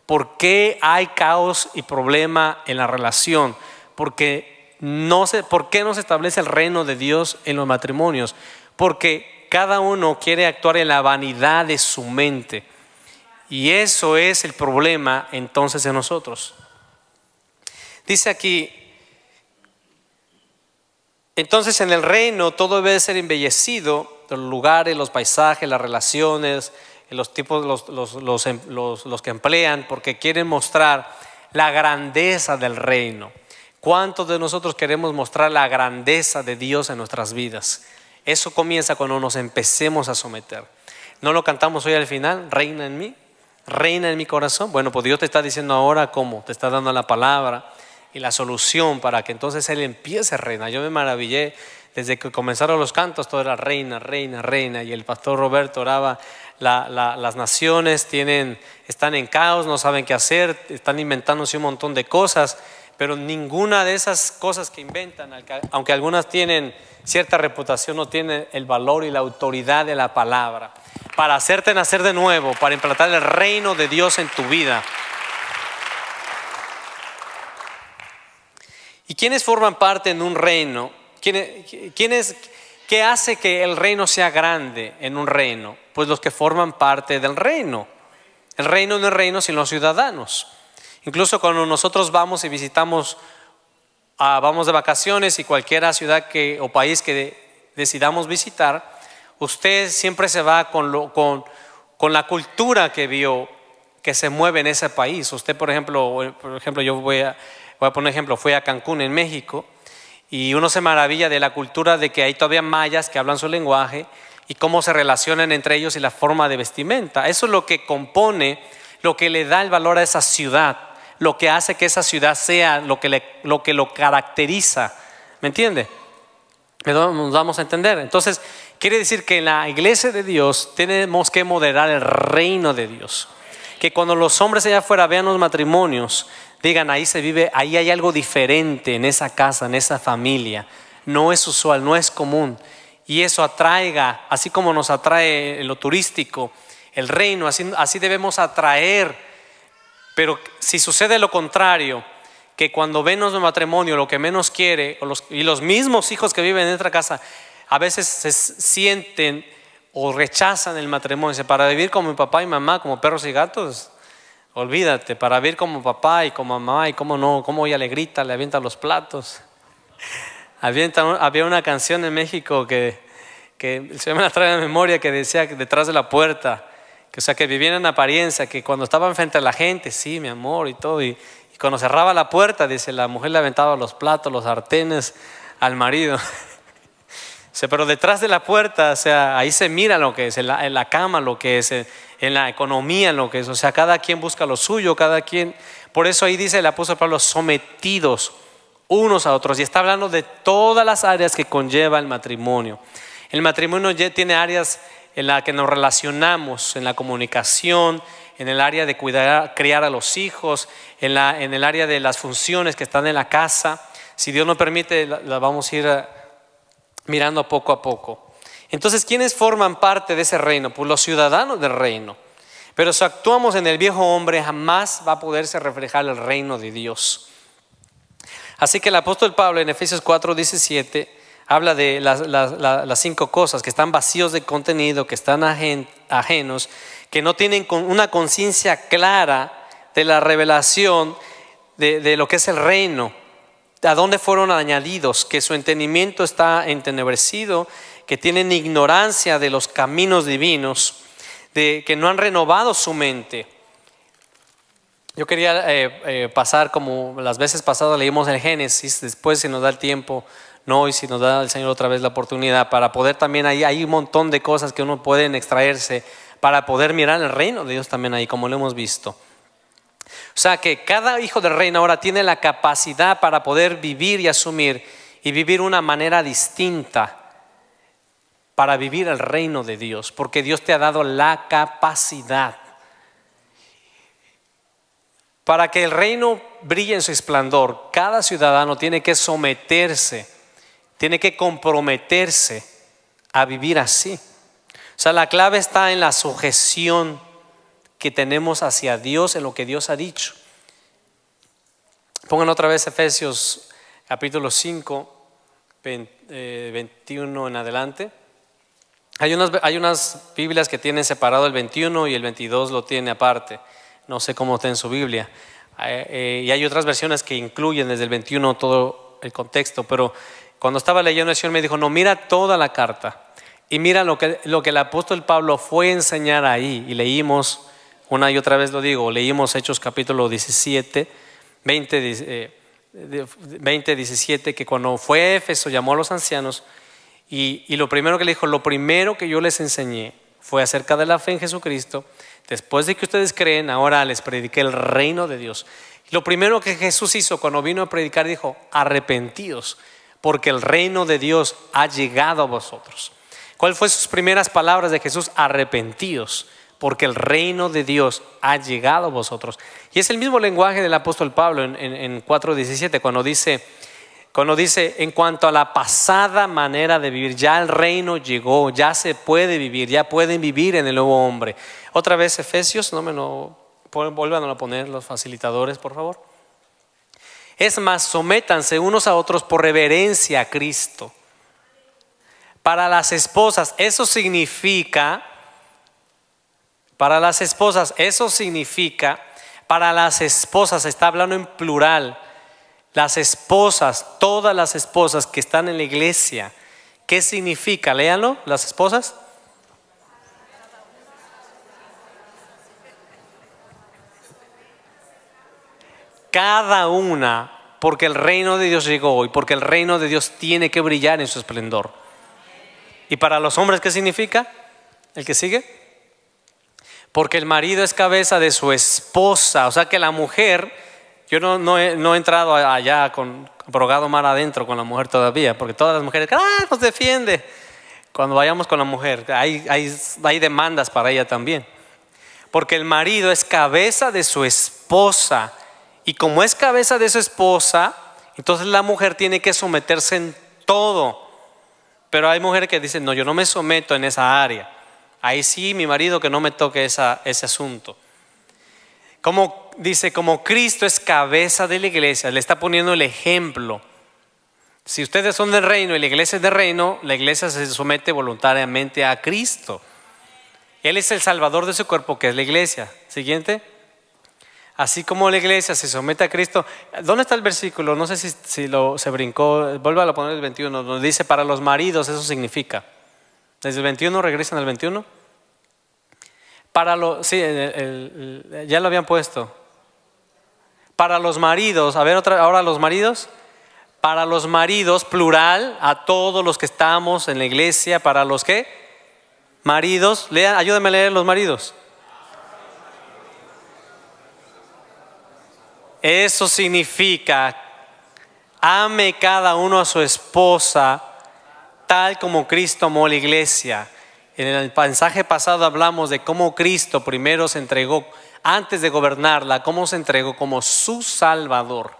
¿Por qué hay caos y problema en la relación? Porque no ¿Por qué no se establece el reino de Dios en los matrimonios? Porque cada uno quiere actuar en la vanidad de su mente. Y eso es el problema entonces de nosotros. Dice aquí, entonces en el reino todo debe ser embellecido, los lugares, los paisajes, las relaciones, los tipos, em, los, los que emplean, porque quieren mostrar la grandeza del reino. ¿Cuántos de nosotros queremos mostrar la grandeza de Dios en nuestras vidas? Eso comienza cuando nos empecemos a someter. ¿No lo cantamos hoy al final? Reina en mí, reina en mi corazón. Bueno, pues Dios te está diciendo ahora cómo, te está dando la palabra y la solución para que entonces Él empiece a reinar. Yo me maravillé desde que comenzaron los cantos, todo era reina, reina, reina. Y el pastor Roberto oraba, las naciones tienen, están en caos, no saben qué hacer, están inventándose un montón de cosas pero ninguna de esas cosas que inventan, aunque algunas tienen cierta reputación, no tienen el valor y la autoridad de la palabra para hacerte nacer de nuevo, para implantar el reino de Dios en tu vida. ¿Y quiénes forman parte en un reino? ¿Quiénes, quiénes, qué hace que el reino sea grande en un reino? Pues los que forman parte del reino. El reino no es reino, sin los ciudadanos. Incluso cuando nosotros vamos y visitamos, ah, vamos de vacaciones y cualquier ciudad que, o país que decidamos visitar, usted siempre se va con, la cultura que vio que se mueve en ese país. Usted, por ejemplo, por ejemplo yo voy a, voy a poner ejemplo, fui a Cancún en México y uno se maravilla de la cultura de que hay todavía mayas que hablan su lenguaje y cómo se relacionan entre ellos y la forma de vestimenta. Eso es lo que compone, lo que le da el valor a esa ciudad lo que hace que esa ciudad sea lo que, lo, caracteriza. ¿Me entiende? Nos vamos a entender. Entonces, quiere decir que en la iglesia de Dios tenemos que moderar el reino de Dios. Que cuando los hombres allá afuera vean los matrimonios, digan, ahí se vive, ahí hay algo diferente en esa casa, en esa familia. No es usual, no es común. Y eso atraiga, así como nos atrae lo turístico, el reino, así debemos atraer pero si sucede lo contrario, que cuando ven nuestro matrimonio lo que menos quiere, y los mismos hijos que viven en otra casa, a veces se sienten o rechazan el matrimonio. para vivir como mi papá y mamá, como perros y gatos, olvídate, para vivir como papá y como mamá, y cómo no, cómo ella le grita, le avienta los platos. había una canción en México que, se me la trae a la memoria que decía que detrás de la puerta, que, o sea, que vivían en apariencia, que cuando estaban frente a la gente, sí, mi amor y todo. Y, cuando cerraba la puerta, dice, la mujer le aventaba los platos, los sartenes al marido. o pero detrás de la puerta, o sea, ahí se mira lo que es, en la, cama lo que es, en, la economía lo que es. O sea, cada quien busca lo suyo, cada quien. Por eso ahí dice el apóstol Pablo, sometidos unos a otros. Y está hablando de todas las áreas que conlleva el matrimonio. El matrimonio ya tiene áreas en la que nos relacionamos, en la comunicación, en el área de cuidar, criar a los hijos, en, la, en el área de las funciones que están en la casa. Si Dios nos permite, la, vamos a ir eh, mirando poco a poco. Entonces, ¿quiénes forman parte de ese reino? Pues los ciudadanos del reino. Pero si actuamos en el viejo hombre, jamás va a poderse reflejar el reino de Dios. Así que el apóstol Pablo en Efesios 4, 17 habla de las, cinco cosas, que están vacíos de contenido, que están ajenos, que no tienen una conciencia clara de la revelación de, lo que es el reino, a dónde fueron añadidos, que su entendimiento está entenebrecido, que tienen ignorancia de los caminos divinos, de que no han renovado su mente. Yo quería eh, eh, pasar como las veces pasadas leímos en Génesis, después si nos da el tiempo no y si nos da el Señor otra vez la oportunidad para poder también, ahí hay, un montón de cosas que uno puede extraerse para poder mirar el reino de Dios también ahí, como lo hemos visto. O sea que cada hijo del reino ahora tiene la capacidad para poder vivir y asumir y vivir una manera distinta para vivir el reino de Dios, porque Dios te ha dado la capacidad para que el reino brille en su esplendor, cada ciudadano tiene que someterse tiene que comprometerse a vivir así. O sea, la clave está en la sujeción que tenemos hacia Dios, en lo que Dios ha dicho. Pongan otra vez Efesios capítulo 5, 21 eh, en adelante. Hay unas, hay unas Biblias que tienen separado el 21 y el 22 lo tiene aparte. No sé cómo está en su Biblia. Eh, eh, y hay otras versiones que incluyen desde el 21 todo el contexto, pero cuando estaba leyendo Señor me dijo, no, mira toda la carta y mira lo que, lo que el apóstol Pablo fue a enseñar ahí. Y leímos, una y otra vez lo digo, leímos Hechos capítulo 17, 20, 17, que cuando fue a Éfeso llamó a los ancianos y, lo primero que le dijo, lo primero que yo les enseñé fue acerca de la fe en Jesucristo. Después de que ustedes creen, ahora les prediqué el reino de Dios. Lo primero que Jesús hizo cuando vino a predicar dijo, arrepentidos porque el reino de Dios ha llegado a vosotros. ¿Cuál fueron sus primeras palabras de Jesús? Arrepentidos, porque el reino de Dios ha llegado a vosotros. Y es el mismo lenguaje del apóstol Pablo en, en, en 4.17, cuando dice, cuando dice, en cuanto a la pasada manera de vivir, ya el reino llegó, ya se puede vivir, ya pueden vivir en el nuevo hombre. Otra vez Efesios, no me vuelvan a poner los facilitadores, por favor. Es más, sométanse unos a otros por reverencia a Cristo. Para las esposas, eso significa, para las esposas, eso significa, para las esposas, está hablando en plural, las esposas, todas las esposas que están en la iglesia. ¿Qué significa? Léanlo, las esposas. cada una, porque el reino de Dios llegó y porque el reino de Dios tiene que brillar en su esplendor. ¿Y para los hombres qué significa? ¿El que sigue? Porque el marido es cabeza de su esposa, o sea que la mujer, yo no, he, entrado allá con brogado mar adentro con la mujer todavía, porque todas las mujeres, ¡ah, nos defiende! Cuando vayamos con la mujer, hay demandas para ella también. Porque el marido es cabeza de su esposa y como es cabeza de su esposa, entonces la mujer tiene que someterse en todo. Pero hay mujeres que dicen, no, yo no me someto en esa área. Ahí sí, mi marido, que no me toque ese asunto. Como dice, como Cristo es cabeza de la iglesia, le está poniendo el ejemplo. Si ustedes son del reino y la iglesia es del reino, la iglesia se somete voluntariamente a Cristo. Él es el salvador de su cuerpo, que es la iglesia. Siguiente. Así como la iglesia se somete a Cristo. ¿Dónde está el versículo? No sé si, lo, se brincó. Vuelva a poner el 21. Nos dice, para los maridos eso significa. Desde el 21 regresan al 21. Para los, sí, ya lo habían puesto. Para los maridos, a ver otra, ahora los maridos. Para los maridos, plural, a todos los que estamos en la iglesia, para los que, maridos, lean, ayúdame a leer los maridos. Eso significa, ame cada uno a su esposa tal como Cristo amó la iglesia. En el mensaje pasado hablamos de cómo Cristo primero se entregó, antes de gobernarla, cómo se entregó como su Salvador.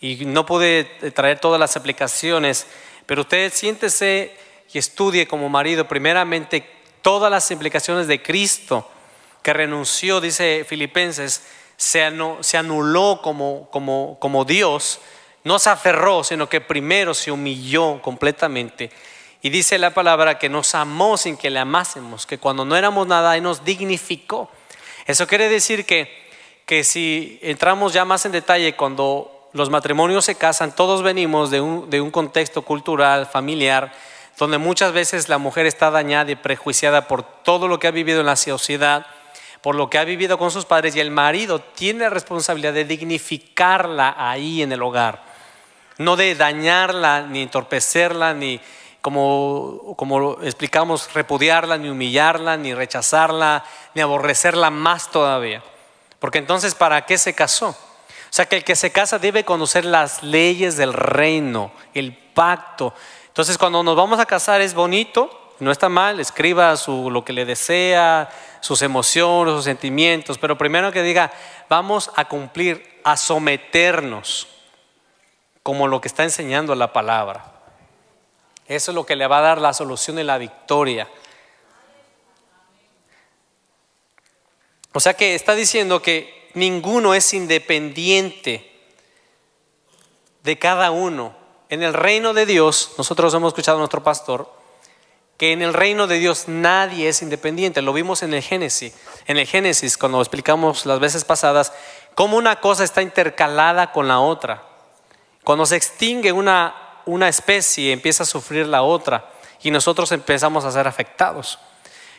Y no pude eh, traer todas las aplicaciones, pero usted siéntese y estudie como marido primeramente todas las implicaciones de Cristo que renunció, dice Filipenses se, anuló como, Dios, no se aferró, sino que primero se humilló completamente. Y dice la palabra que nos amó sin que le amásemos, que cuando no éramos nada, Él nos dignificó. Eso quiere decir que, si entramos ya más en detalle, cuando los matrimonios se casan, todos venimos de un, de un, contexto cultural, familiar, donde muchas veces la mujer está dañada y prejuiciada por todo lo que ha vivido en la sociedad por lo que ha vivido con sus padres y el marido tiene la responsabilidad de dignificarla ahí en el hogar, no de dañarla, ni entorpecerla, ni como, como explicamos, repudiarla, ni humillarla, ni rechazarla, ni aborrecerla más todavía. Porque entonces, ¿para qué se casó? O sea, que el que se casa debe conocer las leyes del reino, el pacto. Entonces, cuando nos vamos a casar es bonito, no está mal, escriba lo que le desea, sus emociones, sus sentimientos, pero primero que diga, vamos a cumplir, a someternos, como lo que está enseñando la palabra. Eso es lo que le va a dar la solución y la victoria. O sea que está diciendo que ninguno es independiente de cada uno. En el reino de Dios, nosotros hemos escuchado a nuestro pastor, que en el reino de Dios nadie es independiente. Lo vimos en el Génesis, en el Génesis cuando explicamos las veces pasadas cómo una cosa está intercalada con la otra. Cuando se extingue una una especie empieza a sufrir la otra y nosotros empezamos a ser afectados.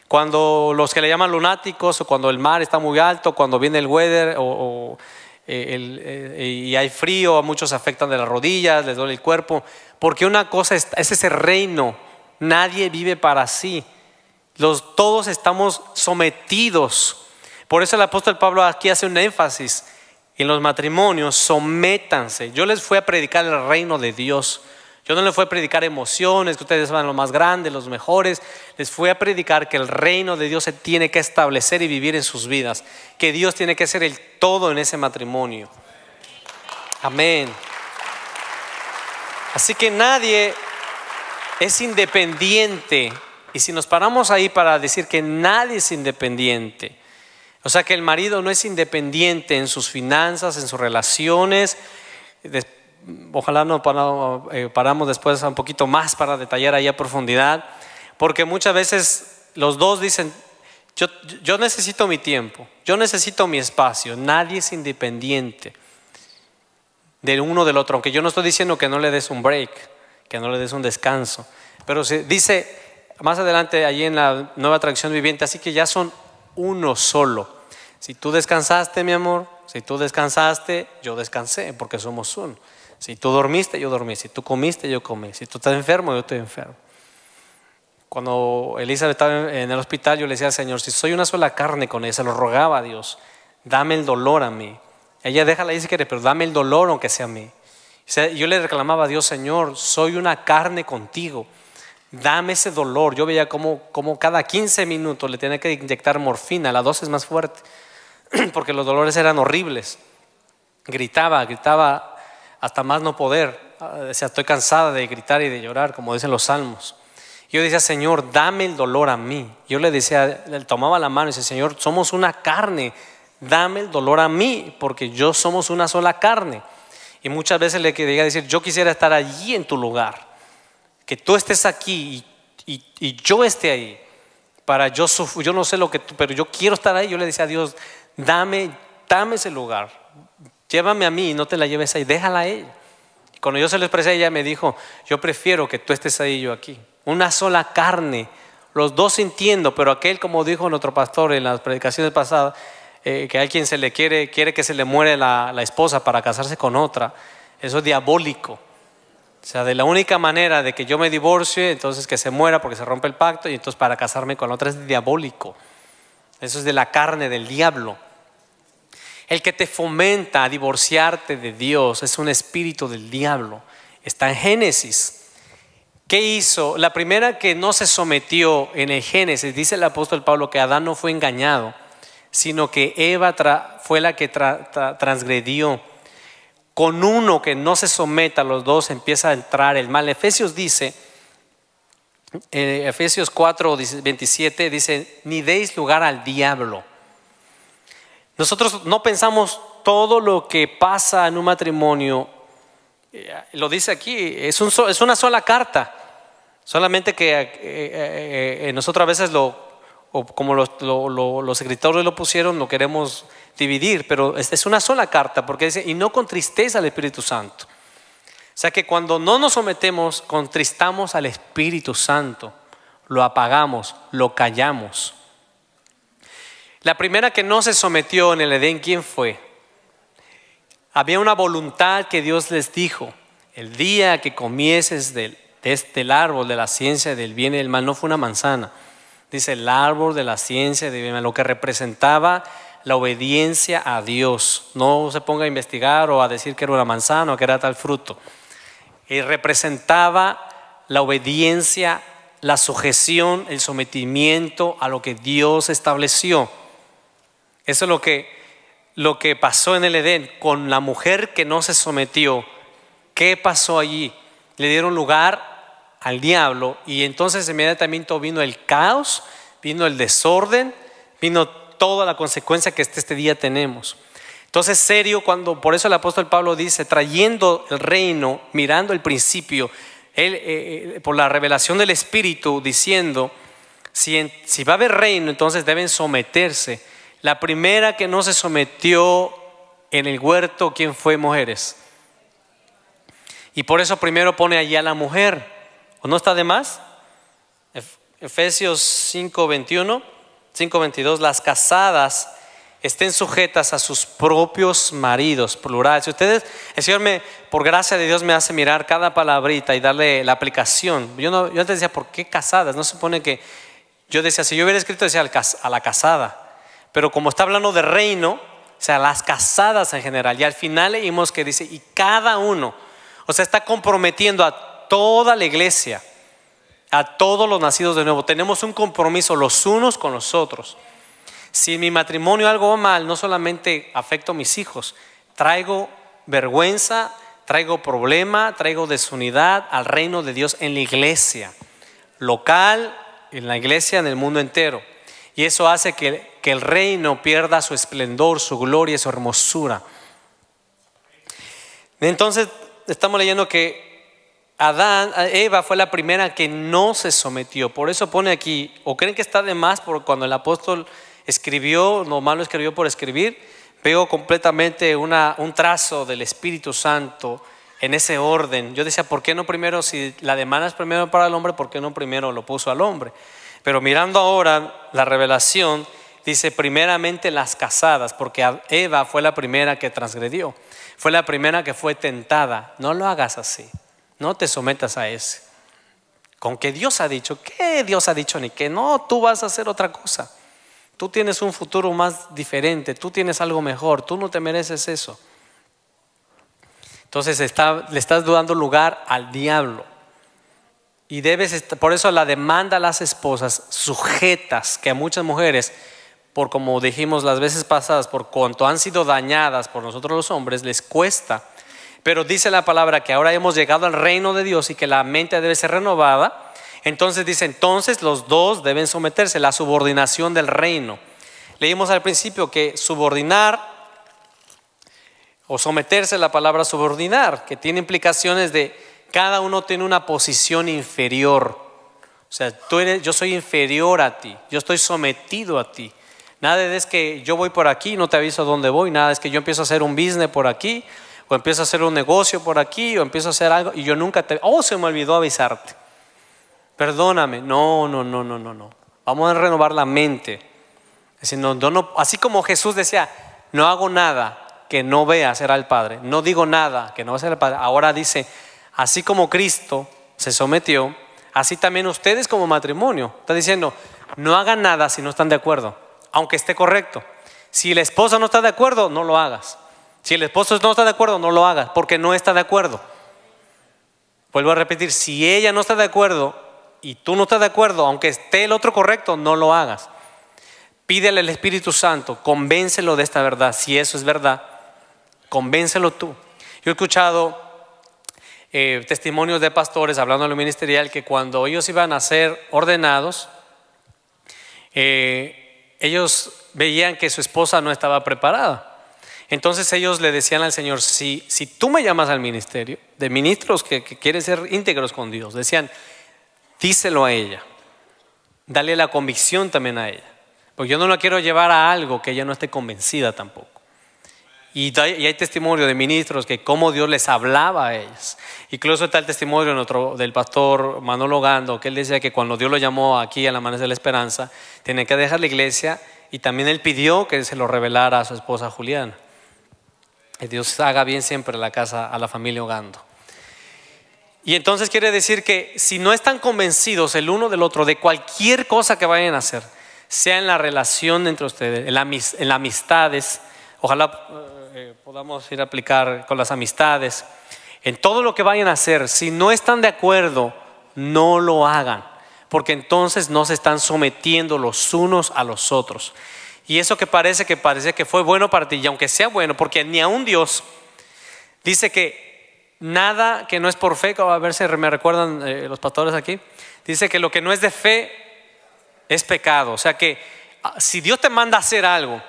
Cuando los que le llaman lunáticos o cuando el mar está muy alto, cuando viene el weather eh, eh, y hay frío, a muchos afectan de las rodillas, les duele el cuerpo, porque una cosa es ese reino Nadie vive para sí. todos estamos sometidos. Por eso el apóstol Pablo aquí hace un énfasis. En los matrimonios, sométanse. Yo les fui a predicar el reino de Dios. Yo no les fui a predicar emociones, que ustedes van los más grandes, los mejores. Les fui a predicar que el reino de Dios se tiene que establecer y vivir en sus vidas. Que Dios tiene que ser el todo en ese matrimonio. Amén. Así que nadie es independiente. Y si nos paramos ahí para decir que nadie es independiente, o sea que el marido no es independiente en sus finanzas, en sus relaciones, ojalá no eh, paramos después un poquito más para detallar ahí a profundidad, porque muchas veces los dos dicen, yo, yo necesito mi tiempo, yo necesito mi espacio, nadie es independiente del uno del otro, aunque yo no estoy diciendo que no le des un break, que no le des un descanso. Pero se dice más adelante allí en la nueva traducción viviente, así que ya son uno solo. Si tú descansaste, mi amor, si tú descansaste, yo descansé, porque somos uno. Si tú dormiste, yo dormí. Si tú comiste, yo comí. Si tú estás enfermo, yo estoy enfermo. Cuando Elizabeth estaba en el hospital, yo le decía al Señor, si soy una sola carne con ella, se lo rogaba a Dios, dame el dolor a mí. Ella deja la dice quiere pero dame el dolor aunque sea a mí. Yo le reclamaba a Dios, Señor, soy una carne contigo. Dame ese dolor. Yo veía cómo, cada 15 minutos le tenía que inyectar morfina, la dosis más fuerte, porque los dolores eran horribles. Gritaba, gritaba hasta más no poder. O ah, estoy cansada de gritar y de llorar, como dicen los salmos. Yo decía, Señor, dame el dolor a mí. Yo le decía, le tomaba la mano y decía, Señor, somos una carne, dame el dolor a mí, porque yo somos una sola carne. Y muchas veces le quería decir, yo quisiera estar allí en tu lugar, que tú estés aquí y, yo esté ahí, para yo yo no sé lo que tú, pero yo quiero estar ahí. Yo le decía a Dios, dame, dame ese lugar, llévame a mí, y no te la lleves ahí, déjala a ella. cuando yo se lo expresé, ella me dijo, yo prefiero que tú estés ahí y yo aquí. Una sola carne, los dos sintiendo, pero aquel, como dijo nuestro pastor en las predicaciones pasadas, eh, que alguien se le quiere, quiere que se le muere la, la esposa para casarse con otra. Eso es diabólico. O sea, de la única manera de que yo me divorcie, entonces que se muera porque se rompe el pacto y entonces para casarme con otra es diabólico. Eso es de la carne del diablo. El que te fomenta a divorciarte de Dios es un espíritu del diablo. Está en Génesis. ¿Qué hizo? La primera que no se sometió en el Génesis, dice el apóstol Pablo que Adán no fue engañado sino que Eva fue la que transgredió. Con uno que no se someta, a los dos empieza a entrar el mal. Efesios dice, eh, Efesios 4, 27 dice, ni deis lugar al diablo. Nosotros no pensamos todo lo que pasa en un matrimonio, eh, lo dice aquí, es, una sola carta, solamente que eh, nosotros a veces lo o como los, escritores lo pusieron, no queremos dividir, pero es, es una sola carta, porque dice, y no con tristeza al Espíritu Santo. O sea que cuando no nos sometemos, contristamos al Espíritu Santo, lo apagamos, lo callamos. La primera que no se sometió en el Edén, ¿quién fue? Había una voluntad que Dios les dijo, el día que comieses de, de este árbol de la ciencia del bien y del mal, no fue una manzana dice el árbol de la ciencia de lo que representaba la obediencia a Dios. No se ponga a investigar o a decir que era una manzana o que era tal fruto. Y representaba la obediencia, la sujeción, el sometimiento a lo que Dios estableció. Eso es lo que, lo que pasó en el Edén con la mujer que no se sometió. ¿Qué pasó allí? Le dieron lugar al diablo y entonces inmediatamente vino el caos, vino el desorden, vino toda la consecuencia que este, este, día tenemos. Entonces, serio, cuando por eso el apóstol Pablo dice, trayendo el reino, mirando el principio, él, eh, eh, por la revelación del Espíritu, diciendo, si, si va a haber reino, entonces deben someterse. La primera que no se sometió en el huerto, ¿quién fue? Mujeres. Y por eso primero pone allá a la mujer. Pues no está de más? Efesios 5:21, 5:22, las casadas estén sujetas a sus propios maridos, plural. Si ustedes, el Señor me, por gracia de Dios, me hace mirar cada palabrita y darle la aplicación. Yo, no, yo antes decía, ¿por qué casadas? No se supone que, yo decía, si yo hubiera escrito, decía a la casada. Pero como está hablando de reino, o sea, las casadas en general. Y al final leímos que dice, y cada uno, o sea, está comprometiendo a toda la iglesia, a todos los nacidos de nuevo. Tenemos un compromiso los unos con los otros. Si en mi matrimonio algo va mal, no solamente afecto a mis hijos, traigo vergüenza, traigo problema, traigo desunidad al reino de Dios en la iglesia, local, en la iglesia, en el mundo entero. Y eso hace que, que el reino pierda su esplendor, su gloria, su hermosura. Entonces, estamos leyendo que Adán, Eva fue la primera que no se sometió. Por eso pone aquí, o creen que está de más, porque cuando el apóstol escribió, nomás lo escribió por escribir, veo completamente un trazo del Espíritu Santo en ese orden. Yo decía, ¿por qué no primero, si la demanda es primero para el hombre, ¿por qué no primero lo puso al hombre? Pero mirando ahora la revelación, dice primeramente las casadas, porque Eva fue la primera que transgredió, fue la primera que fue tentada. No lo hagas así. No te sometas a ese. Con que Dios ha dicho, ¿qué Dios ha dicho? Ni que no, tú vas a hacer otra cosa. Tú tienes un futuro más diferente, tú tienes algo mejor, tú no te mereces eso. Entonces le estás dando lugar al diablo. Y debes, por eso la demanda a las esposas sujetas, que a muchas mujeres, por como dijimos las veces pasadas, por cuanto han sido dañadas por nosotros los hombres, les cuesta pero dice la palabra que ahora hemos llegado al reino de Dios y que la mente debe ser renovada. Entonces dice, entonces los dos deben someterse, la subordinación del reino. Leímos al principio que subordinar o someterse la palabra subordinar, que tiene implicaciones de cada uno tiene una posición inferior. O sea, tú eres, yo soy inferior a ti, yo estoy sometido a ti. Nada es que yo voy por aquí, no te aviso dónde voy, nada es que yo empiezo a hacer un business por aquí o empiezo a hacer un negocio por aquí, o empiezo a hacer algo, y yo nunca te... Oh, se me olvidó avisarte. Perdóname. No, no, no, no, no, no. Vamos a renovar la mente. no, no, así como Jesús decía, no hago nada que no vea hacer al Padre, no digo nada que no va a ser al Padre. Ahora dice, así como Cristo se sometió, así también ustedes como matrimonio. Está diciendo, no hagan nada si no están de acuerdo, aunque esté correcto. Si la esposa no está de acuerdo, no lo hagas. Si el esposo no está de acuerdo, no lo hagas porque no está de acuerdo. Vuelvo a repetir, si ella no está de acuerdo y tú no estás de acuerdo, aunque esté el otro correcto, no lo hagas. Pídele al Espíritu Santo, convéncelo de esta verdad, si eso es verdad, convéncelo tú. Yo he escuchado eh, testimonios de pastores hablando de lo ministerial que cuando ellos iban a ser ordenados, eh, ellos veían que su esposa no estaba preparada. Entonces ellos le decían al Señor, si, si tú me llamas al ministerio, de ministros que, quieren ser íntegros con Dios, decían, díselo a ella, dale la convicción también a ella, porque yo no la quiero llevar a algo que ella no esté convencida tampoco. Y hay, testimonio de ministros que cómo Dios les hablaba a ellos. Incluso está el testimonio del pastor Manolo Gando, que él decía que cuando Dios lo llamó aquí a la manos de la Esperanza, tenía que dejar la iglesia y también él pidió que se lo revelara a su esposa Juliana. Que Dios haga bien siempre la casa, a la familia Hogando. Y entonces quiere decir que si no están convencidos el uno del otro de cualquier cosa que vayan a hacer, sea en la relación entre ustedes, en, la, las amistades, ojalá eh, eh, podamos ir a aplicar con las amistades, en todo lo que vayan a hacer, si no están de acuerdo, no lo hagan, porque entonces no se están sometiendo los unos a los otros. Y eso que parece que parece que fue bueno para ti, y aunque sea bueno, porque ni a Dios dice que nada que no es por fe, a ver si me recuerdan eh, los pastores aquí, dice que lo que no es de fe es pecado. O sea que ah, si Dios te manda a hacer algo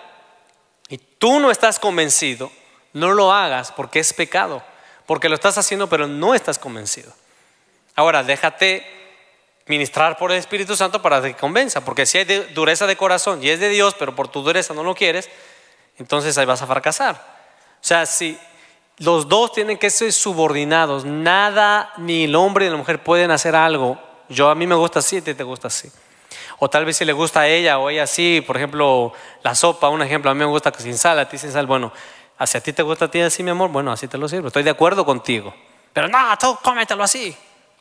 y tú no estás convencido, no lo hagas porque es pecado, porque lo estás haciendo pero no estás convencido. Ahora, déjate ministrar por el Espíritu Santo para que convenza, porque si hay dureza de corazón y es de Dios, pero por tu dureza no lo quieres, entonces ahí vas a fracasar. O sea, si los dos tienen que ser subordinados, nada ni el hombre ni la mujer pueden hacer algo. Yo a mí me gusta así, a ti te gusta así. O tal vez si le gusta a ella o a ella así por ejemplo, la sopa, un ejemplo, a mí me gusta Que sin sal, a ti sin sal, bueno, hacia ti te gusta a ti así, mi amor, bueno, así te lo sirvo, estoy de acuerdo contigo. Pero no, tú cómetelo así.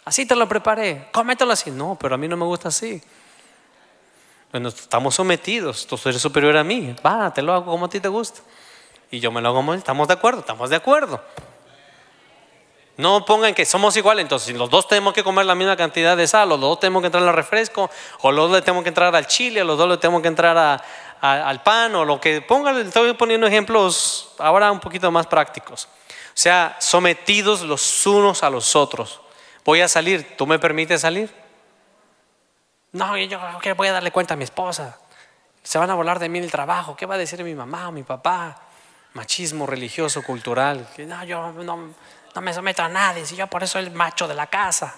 Así te lo preparé, cómetelo así. No, pero a mí no me gusta así. Bueno, estamos sometidos, tú eres superior a mí. Va, te lo hago como a ti te gusta. Y yo me lo hago como estamos de acuerdo, estamos de acuerdo. No pongan que somos iguales, entonces los dos tenemos que comer la misma cantidad de sal, los dos tenemos que entrar al refresco, o los dos le tenemos que entrar al chile, o los dos le tenemos que entrar al pan, o lo que pongan, estoy poniendo ejemplos ahora un poquito más prácticos. O sea, sometidos los unos a los otros voy a salir, ¿tú me permites salir? No, yo voy a darle cuenta a mi esposa. Se van a volar de mí el trabajo. ¿Qué va a decir mi mamá o mi papá? Machismo religioso, cultural. No, yo no, me someto a nadie. Si yo por eso el macho de la casa.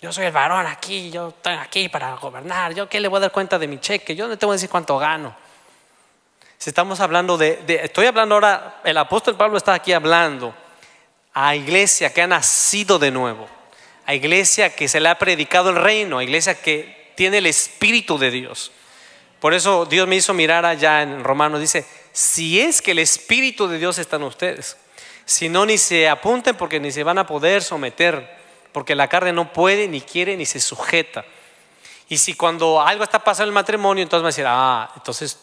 Yo soy el varón aquí, yo estoy aquí para gobernar. ¿Yo qué le voy a dar cuenta de mi cheque? Yo no te voy a decir cuánto gano. Si estamos hablando de estoy hablando ahora, el apóstol Pablo está aquí hablando a iglesia que ha nacido de nuevo, a iglesia que se le ha predicado el reino, a iglesia que tiene el Espíritu de Dios. Por eso Dios me hizo mirar allá en Romanos, dice, si es que el Espíritu de Dios está en ustedes, si no ni se apunten porque ni se van a poder someter, porque la carne no puede, ni quiere, ni se sujeta. Y si cuando algo está pasando en el matrimonio, entonces me a ah, entonces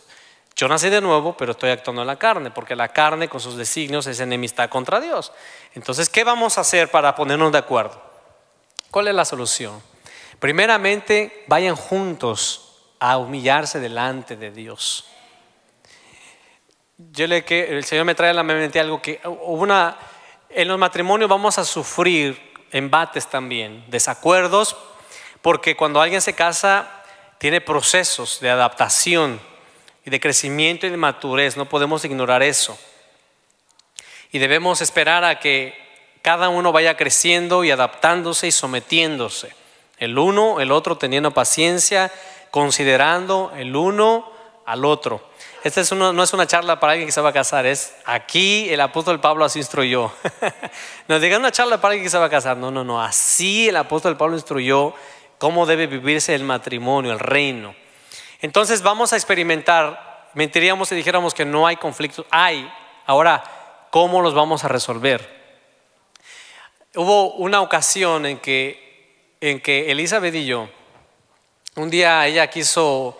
yo nací de nuevo, pero estoy actuando en la carne, porque la carne con sus designios es enemistad contra Dios. Entonces, ¿qué vamos a hacer para ponernos de acuerdo? ¿Cuál es la solución? Primeramente, vayan juntos a humillarse delante de Dios. Yo le que el Señor me trae a la mente algo que uh, una en los matrimonios vamos a sufrir embates también, desacuerdos, porque cuando alguien se casa tiene procesos de adaptación y de crecimiento y de madurez. No podemos ignorar eso. Y debemos esperar a que cada uno vaya creciendo y adaptándose y sometiéndose. El uno, el otro teniendo paciencia, considerando el uno al otro. Esta es una, no es una charla para alguien que se va a casar, es aquí el apóstol Pablo así instruyó. No digan una charla para alguien que se va a casar. No, no, no. Así el apóstol Pablo instruyó cómo debe vivirse el matrimonio, el reino. Entonces vamos a experimentar, mentiríamos si dijéramos que no hay conflictos, hay. Ahora, ¿cómo los vamos a resolver? Hubo una ocasión en que, en que Elizabeth y yo, un día ella quiso,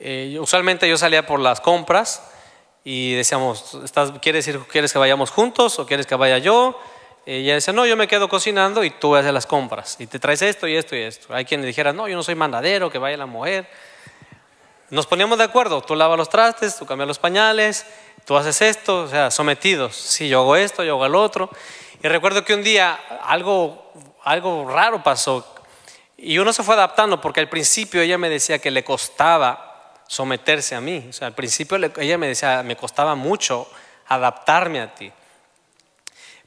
eh, usualmente yo salía por las compras y decíamos, quieres, ir, ¿quieres que vayamos juntos o quieres que vaya yo? Ella decía, no, yo me quedo cocinando y tú haces las compras y te traes esto y esto y esto. Hay quien le dijera, no, yo no soy mandadero, que vaya la mujer nos poníamos de acuerdo, tú lavas los trastes, tú cambias los pañales, tú haces esto, o sea, sometidos, si sí, yo hago esto, yo hago el otro. Y recuerdo que un día algo, algo raro pasó y uno se fue adaptando porque al principio ella me decía que le costaba someterse a mí, o sea, al principio ella me decía, me costaba mucho adaptarme a ti,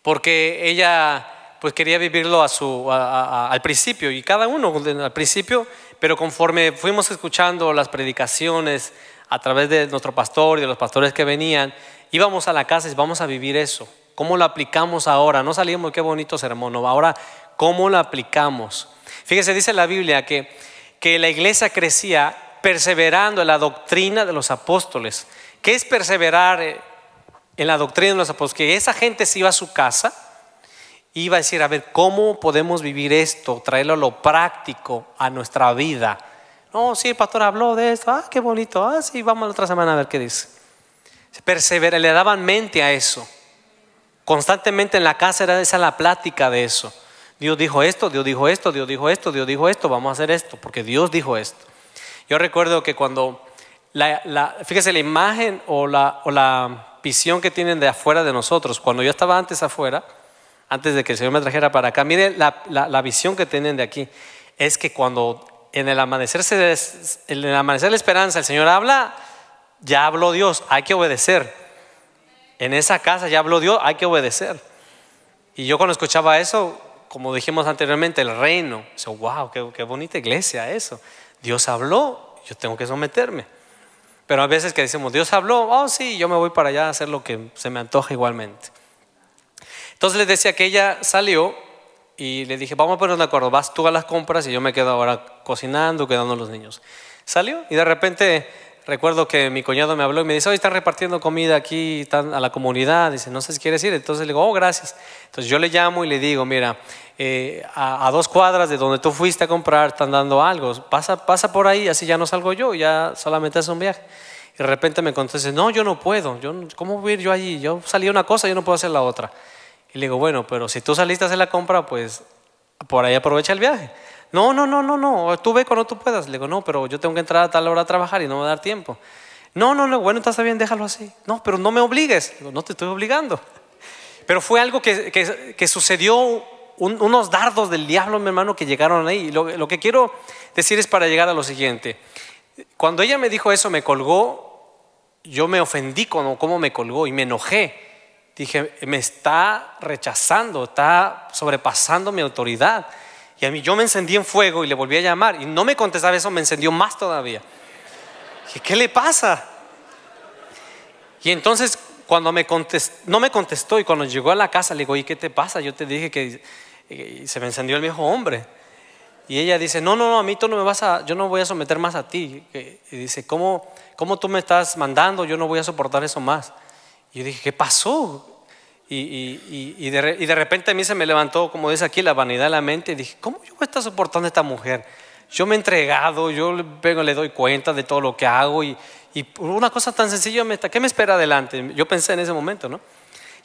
porque ella pues quería vivirlo a su, al principio y cada uno al principio pero conforme fuimos escuchando las predicaciones a través de nuestro pastor y de los pastores que venían, íbamos a la casa y vamos a vivir eso. ¿Cómo lo aplicamos ahora? No salimos, qué bonito sermón. ahora, ¿cómo lo aplicamos? Fíjese, dice la Biblia que, que la iglesia crecía perseverando en la doctrina de los apóstoles. ¿Qué es perseverar eh, en la doctrina de los apóstoles? Que esa gente se iba a su casa iba a decir, a ver, ¿cómo podemos vivir esto? Traerlo a lo práctico a nuestra vida. No, sí, el pastor habló de esto. Ah, qué bonito. Ah, sí, vamos la otra semana a ver qué dice. Persevera, le daban mente a eso. Constantemente en la casa era esa la plática de eso. Dios dijo esto, Dios dijo esto, Dios dijo esto, Dios dijo esto, vamos a hacer esto, porque Dios dijo esto. Yo recuerdo que cuando, la, la fíjese, la imagen o la, o la visión que tienen de afuera de nosotros, cuando yo estaba antes afuera, antes de que el Señor me trajera para acá. Mire la, visión que tienen de aquí. Es que cuando en el amanecer, en el amanecer de la esperanza el Señor habla, ya habló Dios, hay que obedecer. En esa casa ya habló Dios, hay que obedecer. Y yo cuando escuchaba eso, como dijimos anteriormente, el reino, wow, qué, bonita iglesia eso. Dios habló, yo tengo que someterme. Pero a veces que decimos, Dios habló, oh sí, yo me voy para allá a hacer lo que se me antoja igualmente. Entonces le decía que ella salió y le dije, vamos a ponernos de acuerdo, vas tú a las compras y yo me quedo ahora cocinando, quedando los niños. Salió y de repente recuerdo que mi cuñado me habló y me dice, hoy están repartiendo comida aquí están a la comunidad, dice, no sé si quieres ir, entonces le digo, oh, gracias. Entonces yo le llamo y le digo, mira, eh, a, dos cuadras de donde tú fuiste a comprar están dando algo, pasa, pasa por ahí, así ya no salgo yo, ya solamente es un viaje. Y de repente me contesta, no, yo no puedo, yo, ¿cómo voy yo allí? Yo salí una cosa, yo no puedo hacer la otra. Y le digo, bueno, pero si tú saliste a hacer la compra, pues por ahí aprovecha el viaje. No, no, no, no, no, tú ve cuando tú puedas. Le digo, no, pero yo tengo que entrar a tal hora a trabajar y no me va a dar tiempo. No, no, no, bueno, está bien, déjalo así. No, pero no me obligues. no te estoy obligando. Pero fue algo que, que, que sucedió, unos dardos del diablo, mi hermano, que llegaron ahí. Lo, lo que quiero decir es para llegar a lo siguiente. Cuando ella me dijo eso, me colgó, yo me ofendí con cómo me colgó y me enojé. Dije, me está rechazando, está sobrepasando mi autoridad. Y a mí yo me encendí en fuego y le volví a llamar. Y no me contestaba eso, me encendió más todavía. Dije, ¿qué le pasa? Y entonces cuando me no me contestó y cuando llegó a la casa le digo, ¿y qué te pasa? Yo te dije que eh, se me encendió el viejo hombre. Y ella dice, no, no, no, a mí tú no me vas a, yo no voy a someter más a ti. Y dice, ¿cómo, cómo tú me estás mandando? Yo no voy a soportar eso más. Y yo dije, ¿qué pasó? Y, de, repente a mí se me levantó, como dice aquí, la vanidad de la mente. Y dije, ¿cómo yo voy a estar soportando a esta mujer? Yo me he entregado, yo le, le doy cuenta de todo lo que hago. Y, una cosa tan sencilla, ¿qué me espera adelante? Yo pensé en ese momento, ¿no?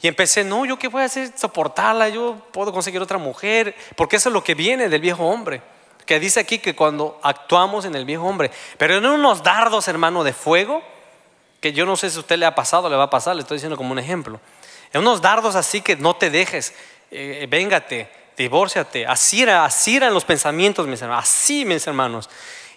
Y empecé, no, ¿yo qué voy a hacer? Soportarla, yo puedo conseguir otra mujer. Porque eso es lo que viene del viejo hombre. Que dice aquí que cuando actuamos en el viejo hombre, pero en unos dardos, hermano, de fuego que yo no sé si a usted le ha pasado, le va a pasar, le estoy diciendo como un ejemplo. En unos dardos así que no te dejes, eh, véngate, divórciate, así era, así eran los pensamientos, mis hermanos, así, mis hermanos.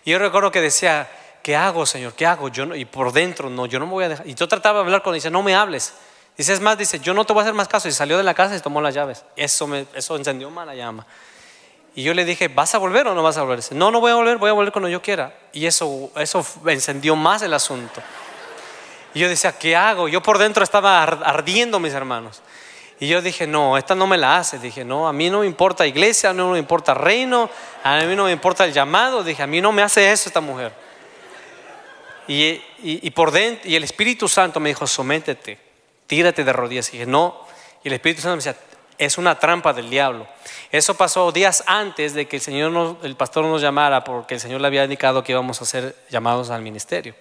Y yo recuerdo que decía, ¿qué hago, Señor? ¿Qué hago? Yo y por dentro, no, yo no me voy a dejar. Y yo trataba de hablar con él, dice, no me hables. Dice, es más, dice, yo no te voy a hacer más caso. Y salió de la casa y tomó las llaves. Eso, me, eso encendió la llama. Y yo le dije, ¿vas a volver o no vas a volver? Dice, no, no voy a volver, voy a volver cuando yo quiera. Y eso, eso encendió más el asunto. Y yo decía, ¿qué hago? Yo por dentro estaba ardiendo, mis hermanos. Y yo dije, no, esta no me la hace. Dije, no, a mí no me importa iglesia, no me importa reino, a mí no me importa el llamado. Dije, a mí no me hace eso esta mujer. Y, por dentro, y el Espíritu Santo me dijo, sométete, tírate de rodillas. Y dije, no. Y el Espíritu Santo me decía, es una trampa del diablo. Eso pasó días antes de que el Señor, el pastor nos llamara, porque el Señor le había indicado que íbamos a ser llamados al ministerio.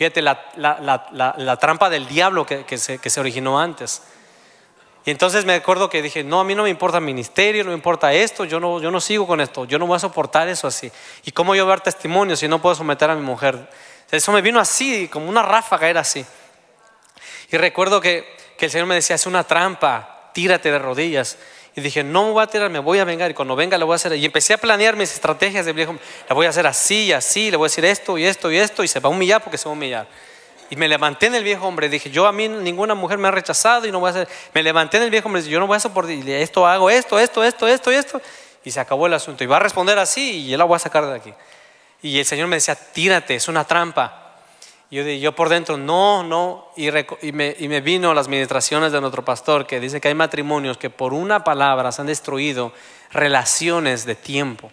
Fíjate la, trampa del diablo que, se, originó antes. Y entonces me acuerdo que dije, no, a mí no me importa el ministerio, no me importa esto, yo no, yo no sigo con esto, yo no voy a soportar eso así. ¿Y cómo yo voy a dar testimonio si no puedo someter a mi mujer? Eso me vino así, como una ráfaga era así. Y recuerdo que, que el Señor me decía, es una trampa, tírate de rodillas. Y dije, no me voy a tirar, me voy a vengar. Y cuando venga, lo voy a hacer. Y empecé a planear mis estrategias de viejo. La voy a hacer así y así, le voy a decir esto y esto y esto. Y se va a humillar porque se va a humillar. Y me levanté en el viejo hombre. Dije, yo a mí ninguna mujer me ha rechazado y no voy a hacer. Me levanté en el viejo hombre. Dije, yo no voy a soportar. esto hago, esto, esto, esto, esto, y esto. Y se acabó el asunto. Y va a responder así y yo la voy a sacar de aquí. Y el Señor me decía, tírate, es una trampa yo, yo por dentro, no, no, y, me, y me vino las ministraciones de nuestro pastor que dice que hay matrimonios que por una palabra se han destruido relaciones de tiempo.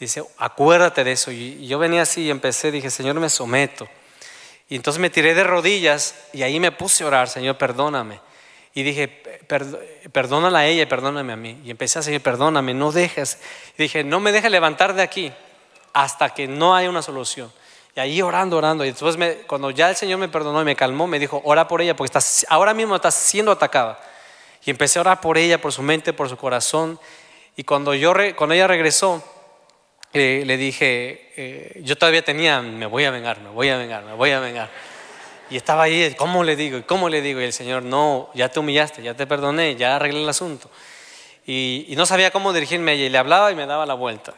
Dice, acuérdate de eso. Y yo venía así y empecé, dije, Señor, me someto. Y entonces me tiré de rodillas y ahí me puse a orar, Señor, perdóname. Y dije, perdónala a ella y perdóname a mí. Y empecé a decir, perdóname, no dejes. Y dije, no me dejes levantar de aquí hasta que no haya una solución. Y ahí orando, orando. Y después, cuando ya el Señor me perdonó y me calmó, me dijo, ora por ella, porque estás, ahora mismo estás siendo atacada. Y empecé a orar por ella, por su mente, por su corazón. Y cuando, yo ella regresó, eh, le dije, eh, yo todavía tenía, me voy a vengar, me voy a vengar, me voy a vengar. Y estaba ahí, ¿cómo le digo? ¿Cómo le digo? Y el Señor, no, ya te humillaste, ya te perdoné, ya arreglé el asunto. Y, y no sabía cómo dirigirme a ella. Y le hablaba y me daba la vuelta.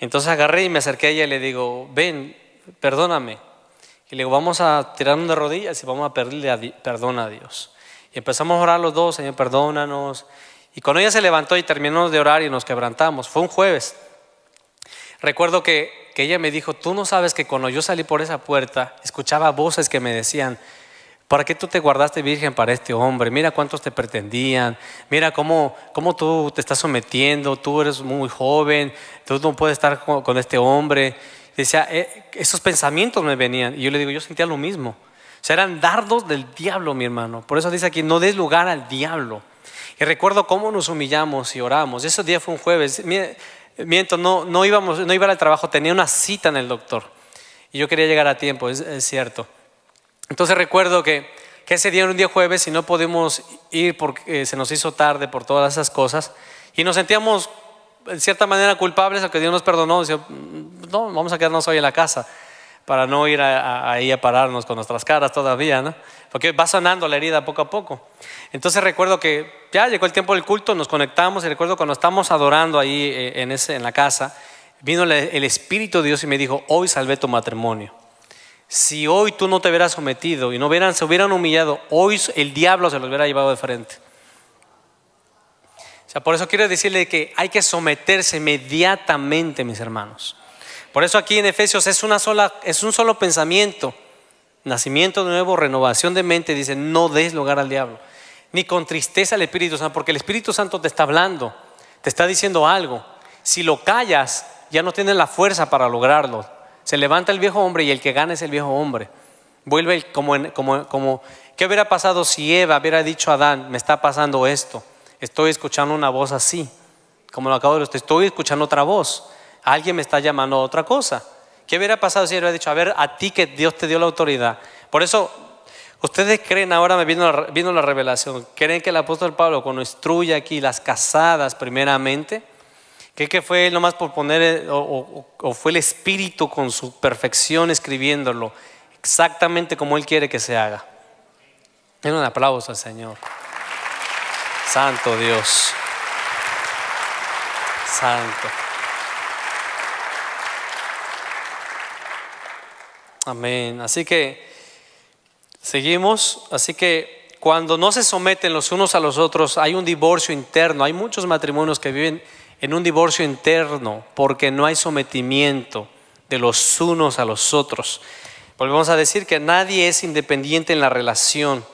Entonces agarré y me acerqué a ella y le digo, ven, perdóname. Y le vamos a tirarnos de rodillas y vamos a pedirle a perdón a Dios. Y empezamos a orar los dos, Señor, perdónanos. Y cuando ella se levantó y terminamos de orar y nos quebrantamos, fue un jueves. Recuerdo que, que ella me dijo, tú no sabes que cuando yo salí por esa puerta, escuchaba voces que me decían, ¿Para qué tú te guardaste virgen para este hombre? Mira cuántos te pretendían. Mira cómo, cómo tú te estás sometiendo. Tú eres muy joven. Tú no puedes estar con este hombre. Decía, eh, esos pensamientos me venían. Y yo le digo, yo sentía lo mismo. O sea, eran dardos del diablo, mi hermano. Por eso dice aquí, no des lugar al diablo. Y recuerdo cómo nos humillamos y oramos. Ese día fue un jueves. Miento, no, no, íbamos, no iba al trabajo, tenía una cita en el doctor. Y yo quería llegar a tiempo, es, cierto. Entonces recuerdo que, que, ese día era un día jueves y no pudimos ir porque eh, se nos hizo tarde por todas esas cosas. Y nos sentíamos en cierta manera culpables, a que Dios nos perdonó, mm, no, vamos a quedarnos hoy en la casa para no ir ahí a, pararnos con nuestras caras todavía, ¿no? Porque va sanando la herida poco a poco. Entonces recuerdo que ya llegó el tiempo del culto, nos conectamos y recuerdo cuando estamos adorando ahí eh, en, ese, en la casa, vino el Espíritu de Dios y me dijo, hoy salvé tu matrimonio. Si hoy tú no te hubieras sometido y no hubieran, se hubieran humillado, hoy el diablo se los hubiera llevado de frente. O sea, por eso quiero decirle que hay que someterse inmediatamente, mis hermanos. Por eso aquí en Efesios es, es un solo pensamiento. Nacimiento nuevo, renovación de mente, dice, no des lugar al diablo. Ni con tristeza al Espíritu Santo, porque el Espíritu Santo te está hablando, te está diciendo algo. Si lo callas, ya no tienes la fuerza para lograrlo. Se levanta el viejo hombre y el que gana es el viejo hombre. Vuelve como, en, como, como ¿qué hubiera pasado si Eva hubiera dicho a Adán, me está pasando esto? estoy escuchando una voz así, como lo acabo de decir, estoy escuchando otra voz, alguien me está llamando a otra cosa. ¿Qué hubiera pasado si hubiera dicho, a ver, a ti que Dios te dio la autoridad? Por eso, ustedes creen, ahora me vino la, revelación, creen que el apóstol Pablo cuando instruye aquí las casadas primeramente, ¿Qué, que fue nomás por poner, eh, o, fue el Espíritu con su perfección escribiéndolo, exactamente como Él quiere que se haga? Den un aplauso al Señor. Santo Dios. Santo. Amén. Así que seguimos. Así que cuando no se someten los unos a los otros, hay un divorcio interno. Hay muchos matrimonios que viven en un divorcio interno porque no hay sometimiento de los unos a los otros. Volvemos a decir que nadie es independiente en la relación.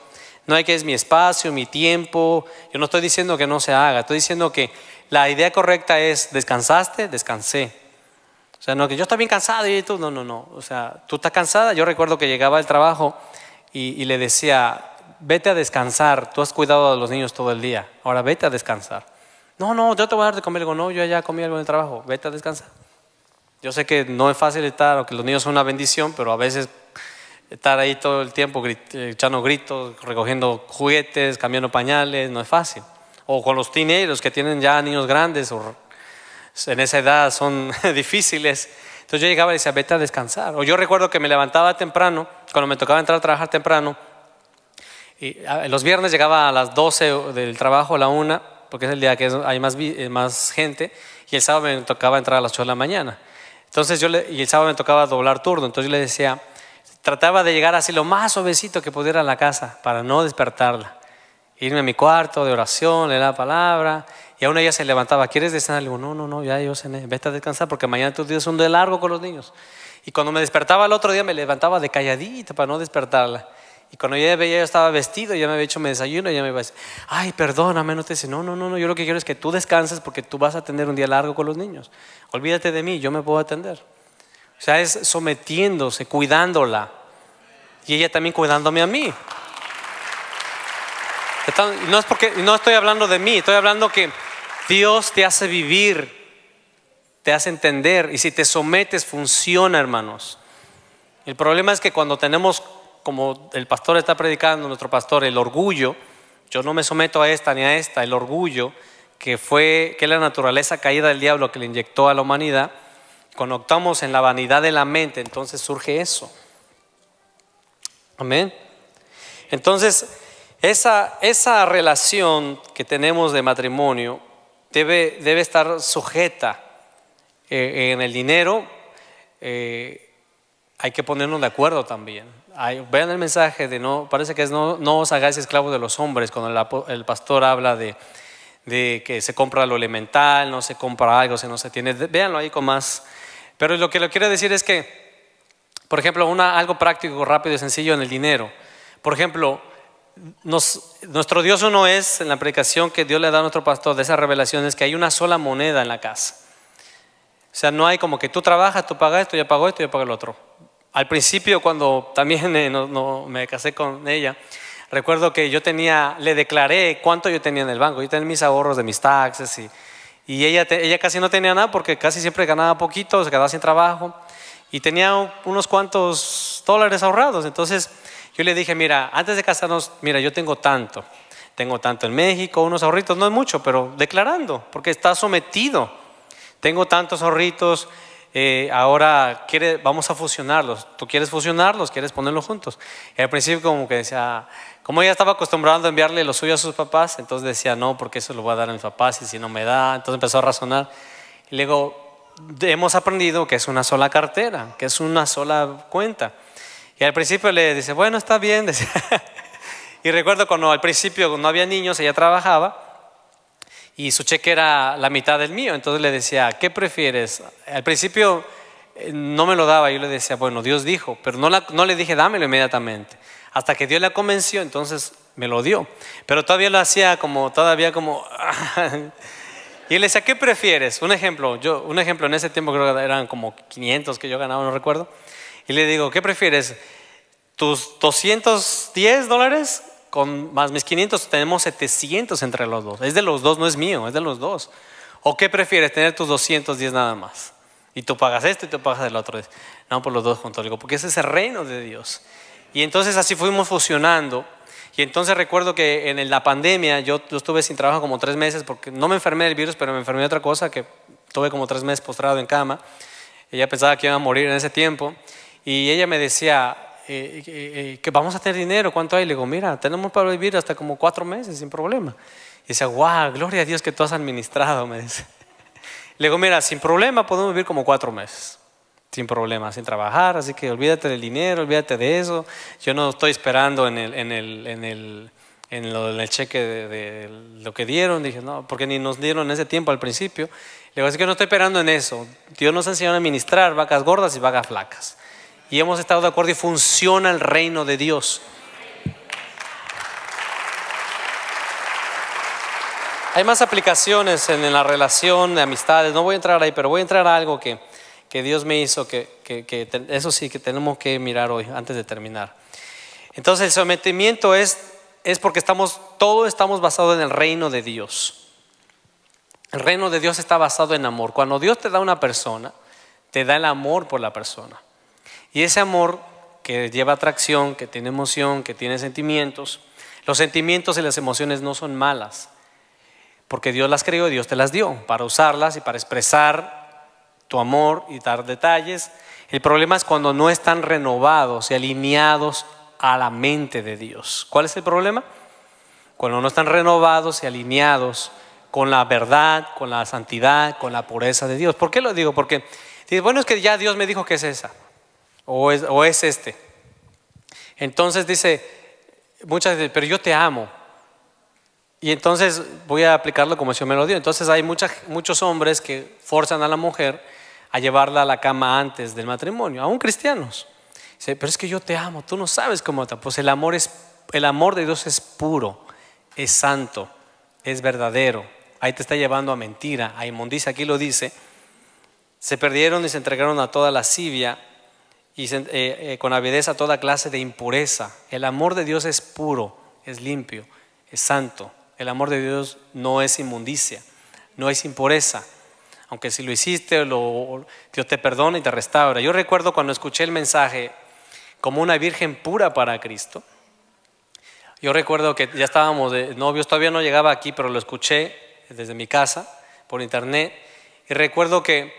No hay que es mi espacio, mi tiempo. Yo no estoy diciendo que no se haga, estoy diciendo que la idea correcta es, ¿descansaste? Descansé. O sea, no que yo estoy bien cansado y tú, no, no, no. O sea, tú estás cansada. Yo recuerdo que llegaba al trabajo y, le decía, vete a descansar, tú has cuidado a los niños todo el día, ahora vete a descansar. No, no, yo te voy a dar de comer algo, no, yo ya comí algo en el trabajo, vete a descansar. Yo sé que no es fácil estar, o que los niños son una bendición, pero a veces estar ahí todo el tiempo eh, echando gritos, recogiendo juguetes, cambiando pañales, no es fácil. O con los teenagers que tienen ya niños grandes o en esa edad son difíciles. Entonces yo llegaba y decía, vete a descansar. O yo recuerdo que me levantaba temprano, cuando me tocaba entrar a trabajar temprano, y los viernes llegaba a las 12 del trabajo, a la 1, porque es el día que hay más, eh, más gente, y el sábado me tocaba entrar a las 8 de la mañana. Entonces yo y el sábado me tocaba doblar turno, entonces yo le decía, trataba de llegar así lo más suavecito que pudiera a la casa para no despertarla. Irme a mi cuarto de oración, le la palabra. Y aún ella se levantaba. ¿Quieres descansar? Le digo, no, no, no, ya yo cené. Vete a descansar porque mañana tus días son de largo con los niños. Y cuando me despertaba el otro día me levantaba de calladita para no despertarla. Y cuando ella veía, yo estaba vestido, ya me había hecho mi desayuno, ella me iba a decir, ay, perdóname, no te dice, no, no, no, no, yo lo que quiero es que tú descanses porque tú vas a tener un día largo con los niños. Olvídate de mí, yo me puedo atender. O sea, es sometiéndose, cuidándola. Y ella también cuidándome a mí. no es porque no estoy hablando de mí, estoy hablando que Dios te hace vivir, te hace entender y si te sometes funciona, hermanos. El problema es que cuando tenemos como el pastor está predicando, nuestro pastor, el orgullo, yo no me someto a esta ni a esta, el orgullo que fue que la naturaleza caída del diablo que le inyectó a la humanidad conectamos en la vanidad de la mente, entonces surge eso. Amén. Entonces, esa, esa relación que tenemos de matrimonio debe, debe estar sujeta eh, en el dinero. Eh, hay que ponernos de acuerdo también. vean el mensaje de no, parece que es no, no os hagáis esclavos de los hombres, cuando el, pastor habla de, de, que se compra lo elemental, no se compra algo, se no se tiene. Véanlo ahí con más, pero lo que lo quiero decir es que, por ejemplo, una, algo práctico, rápido y sencillo en el dinero. Por ejemplo, nuestro Dios uno es, en la predicación que Dios le da a nuestro pastor de esas revelaciones, que hay una sola moneda en la casa. O sea, no hay como que tú trabajas, tú pagas esto, yo pago esto, yo pago el otro. Al principio, cuando también eh, me casé con ella, recuerdo que yo tenía, le declaré cuánto yo tenía en el banco. Yo tenía mis ahorros de mis taxes y y ella, ella casi no tenía nada porque casi siempre ganaba poquito, se quedaba sin trabajo y tenía unos cuantos dólares ahorrados. Entonces yo le dije, mira, antes de casarnos, mira, yo tengo tanto, tengo tanto en México, unos ahorritos, no es mucho, pero declarando, porque está sometido. Tengo tantos ahorritos, eh, ahora quiere, vamos a fusionarlos. Tú quieres fusionarlos, quieres ponerlos juntos. Y al principio como que decía, como ella estaba acostumbrada a enviarle lo suyo a sus papás, entonces decía, no, porque eso lo voy a dar a mis papás y si no me da, entonces empezó a razonar. Y luego hemos aprendido que es una sola cartera, que es una sola cuenta. Y al principio le dice, bueno, está bien. y recuerdo cuando al principio no había niños, ella trabajaba y su cheque era la mitad del mío. Entonces le decía, ¿qué prefieres? Al principio eh, no me lo daba, yo le decía, bueno, Dios dijo, pero no, la, no le dije, dámelo inmediatamente. Hasta que Dios la convenció, entonces me lo dio. Pero todavía lo hacía como, todavía como... y le decía, ¿qué prefieres? Un ejemplo, yo, un ejemplo, en ese tiempo creo que eran como 500 que yo ganaba, no recuerdo. Y le digo, ¿qué prefieres? ¿Tus 210 dólares con más mis 500 tenemos 700 entre los dos. Es de los dos, no es mío, es de los dos. ¿O qué prefieres, tener tus 210 nada más? Y tú pagas esto y tú pagas el otro. No, por pues los dos juntos. Digo, porque ese es el reino de Dios. Y entonces así fuimos fusionando. Y entonces recuerdo que en la pandemia yo, yo, estuve sin trabajo como tres meses porque no me enfermé del virus, pero me enfermé de otra cosa que tuve como tres meses postrado en cama. Ella pensaba que iba a morir en ese tiempo. Y ella me decía, eh, eh, eh, que vamos a tener dinero, ¿cuánto hay? Le digo, mira, tenemos para vivir hasta como cuatro meses sin problema. Y dice, wow, gloria a Dios que tú has administrado, me dice. Le digo, mira, sin problema podemos vivir como cuatro meses, sin problema, sin trabajar, así que olvídate del dinero, olvídate de eso. Yo no estoy esperando en el, en el, en el, cheque de, lo que dieron, dije, no, porque ni nos dieron ese tiempo al principio. Le digo, así que no estoy esperando en eso. Dios nos enseñó a administrar vacas gordas y vacas flacas y hemos estado de acuerdo y funciona el reino de Dios. Hay más aplicaciones en, la relación de amistades, no voy a entrar ahí, pero voy a entrar a algo que, que Dios me hizo, que, eso sí que tenemos que mirar hoy antes de terminar. Entonces el sometimiento es, es porque estamos, todos estamos basados en el reino de Dios. El reino de Dios está basado en amor. Cuando Dios te da una persona, te da el amor por la persona. Y ese amor que lleva atracción, que tiene emoción, que tiene sentimientos, los sentimientos y las emociones no son malas, porque Dios las creó y Dios te las dio para usarlas y para expresar tu amor y dar detalles. El problema es cuando no están renovados y alineados a la mente de Dios. ¿Cuál es el problema? Cuando no están renovados y alineados con la verdad, con la santidad, con la pureza de Dios. ¿Por qué lo digo? Porque, bueno, es que ya Dios me dijo que es esa. O es, este. Entonces dice, muchas veces, pero yo te amo. Y entonces voy a aplicarlo como si yo me lo dio. Entonces hay muchos hombres que forzan a la mujer a llevarla a la cama antes del matrimonio, aún cristianos. Dice, pero es que yo te amo, tú no sabes cómo te Pues el amor, es, el amor de Dios es puro, es santo, es verdadero. Ahí te está llevando a mentira, a inmundicia, aquí lo dice. Se perdieron y se entregaron a toda lascivia y eh, eh, con avidez a toda clase de impureza. El amor de Dios es puro, es limpio, es santo. El amor de Dios no es inmundicia, no es impureza. Aunque si lo hiciste, lo, Dios te perdona y te restaura. Yo recuerdo cuando escuché el mensaje como una virgen pura para Cristo. Yo recuerdo que ya estábamos de novios, todavía no llegaba aquí, pero lo escuché desde mi casa por internet. Y recuerdo que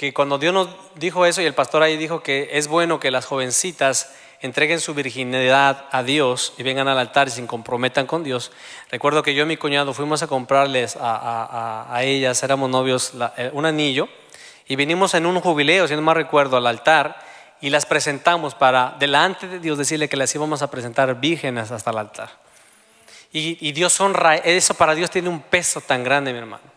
que cuando Dios nos dijo eso y el pastor ahí dijo que es bueno que las jovencitas entreguen su virginidad a Dios y vengan al altar y se comprometan con Dios. Recuerdo que yo y mi cuñado fuimos a comprarles a, ellas, éramos novios, eh, un anillo, y vinimos en un jubileo, si no me recuerdo, al altar y las presentamos para, delante de Dios, decirle que las íbamos a presentar vírgenes hasta el altar. Y, y Dios honra, eso para Dios tiene un peso tan grande, mi hermano.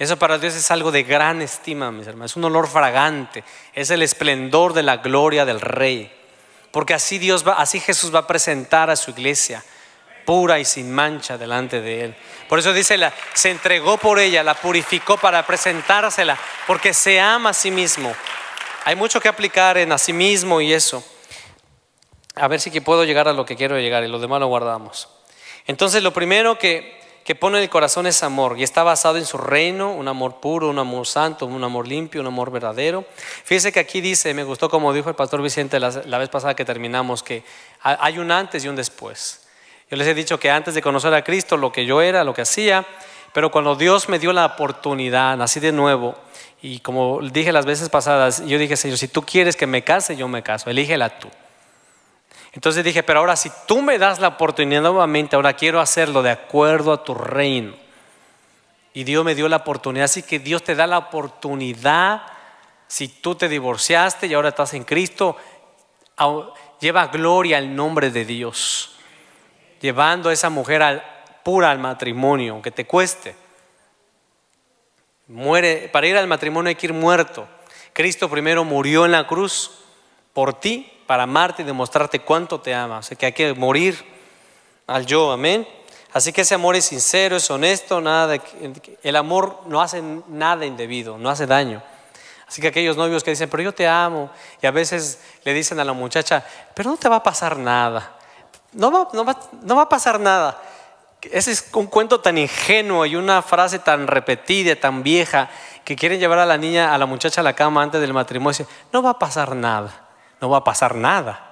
Eso para Dios es algo de gran estima, mis hermanos. Es un olor fragante. Es el esplendor de la gloria del Rey. Porque así Dios va, así Jesús va a presentar a su iglesia pura y sin mancha delante de él. Por eso dice, la, se entregó por ella, la purificó para presentársela, porque se ama a sí mismo. Hay mucho que aplicar en a sí mismo y eso. A ver si que puedo llegar a lo que quiero llegar y lo demás lo guardamos. Entonces, lo primero que que pone en el corazón es amor y está basado en su reino, un amor puro, un amor santo, un amor limpio, un amor verdadero. Fíjese que aquí dice, me gustó como dijo el pastor Vicente la, vez pasada que terminamos, que hay un antes y un después. Yo les he dicho que antes de conocer a Cristo, lo que yo era, lo que hacía, pero cuando Dios me dio la oportunidad, nací de nuevo, y como dije las veces pasadas, yo dije, Señor, si tú quieres que me case, yo me caso, elígela tú. Entonces dije, pero ahora si tú me das la oportunidad nuevamente, ahora quiero hacerlo de acuerdo a tu reino. Y Dios me dio la oportunidad, así que Dios te da la oportunidad, si tú te divorciaste y ahora estás en Cristo, lleva gloria al nombre de Dios, llevando a esa mujer al, pura al matrimonio, aunque te cueste. Muere, para ir al matrimonio hay que ir muerto. Cristo primero murió en la cruz por ti para amarte y demostrarte cuánto te ama. O sea que hay que morir al yo, amén. Así que ese amor es sincero, es honesto, nada el amor no hace nada indebido, no hace daño. Así que aquellos novios que dicen, pero yo te amo, y a veces le dicen a la muchacha, pero no te va a pasar nada, no va, no va, a pasar nada. Ese es un cuento tan ingenuo y una frase tan repetida, tan vieja, que quieren llevar a la niña, a la muchacha a la cama antes del matrimonio no va a pasar nada no va a pasar nada.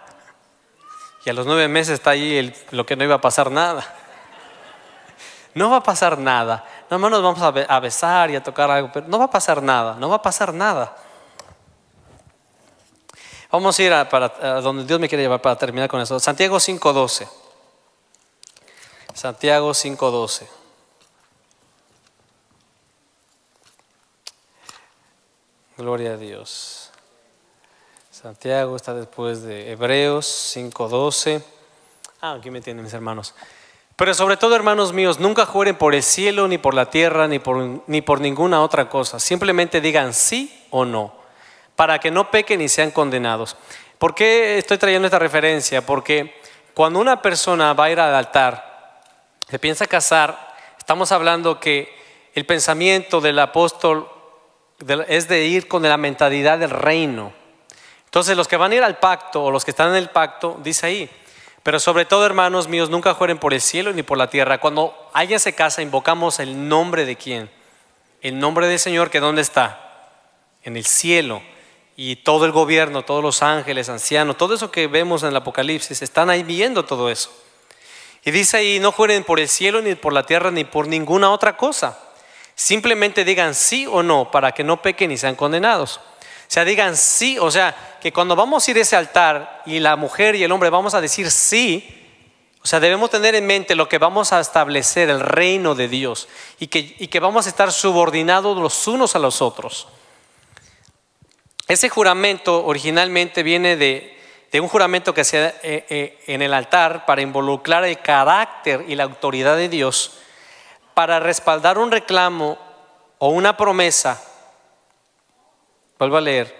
Y a los nueve meses está ahí lo que no iba a pasar nada. No va a pasar nada. Nada más nos vamos a, besar y a tocar algo, pero no va a pasar nada, no va a pasar nada. Vamos a ir para, a donde Dios me quiere llevar para terminar con eso. Santiago 5.12. Santiago 5.12. Gloria a Dios. Santiago está después de Hebreos 5.12. Ah, aquí me tienen mis hermanos. Pero sobre todo, hermanos míos, nunca juren por el cielo, ni por la tierra, ni por, ni por ninguna otra cosa. Simplemente digan sí o no, para que no pequen y sean condenados. ¿Por qué estoy trayendo esta referencia? Porque cuando una persona va a ir al altar, se piensa casar, estamos hablando que el pensamiento del apóstol es de ir con la mentalidad del reino. Entonces los que van a ir al pacto o los que están en el pacto, dice ahí, pero sobre todo hermanos míos, nunca jueren por el cielo ni por la tierra. Cuando alguien se casa, invocamos el nombre de quién? El nombre del Señor que dónde está? En el cielo. Y todo el gobierno, todos los ángeles, ancianos, todo eso que vemos en el Apocalipsis, están ahí viendo todo eso. Y dice ahí, no jueren por el cielo, ni por la tierra, ni por ninguna otra cosa. Simplemente digan sí o no para que no pequen y sean condenados. O sea, digan sí, o sea, que cuando vamos a ir a ese altar y la mujer y el hombre vamos a decir sí, o sea, debemos tener en mente lo que vamos a establecer, el reino de Dios, y que, que vamos a estar subordinados los unos a los otros. Ese juramento originalmente viene de, de un juramento que se eh, eh, en el altar para involucrar el carácter y la autoridad de Dios, para respaldar un reclamo o una promesa Vuelvo a leer.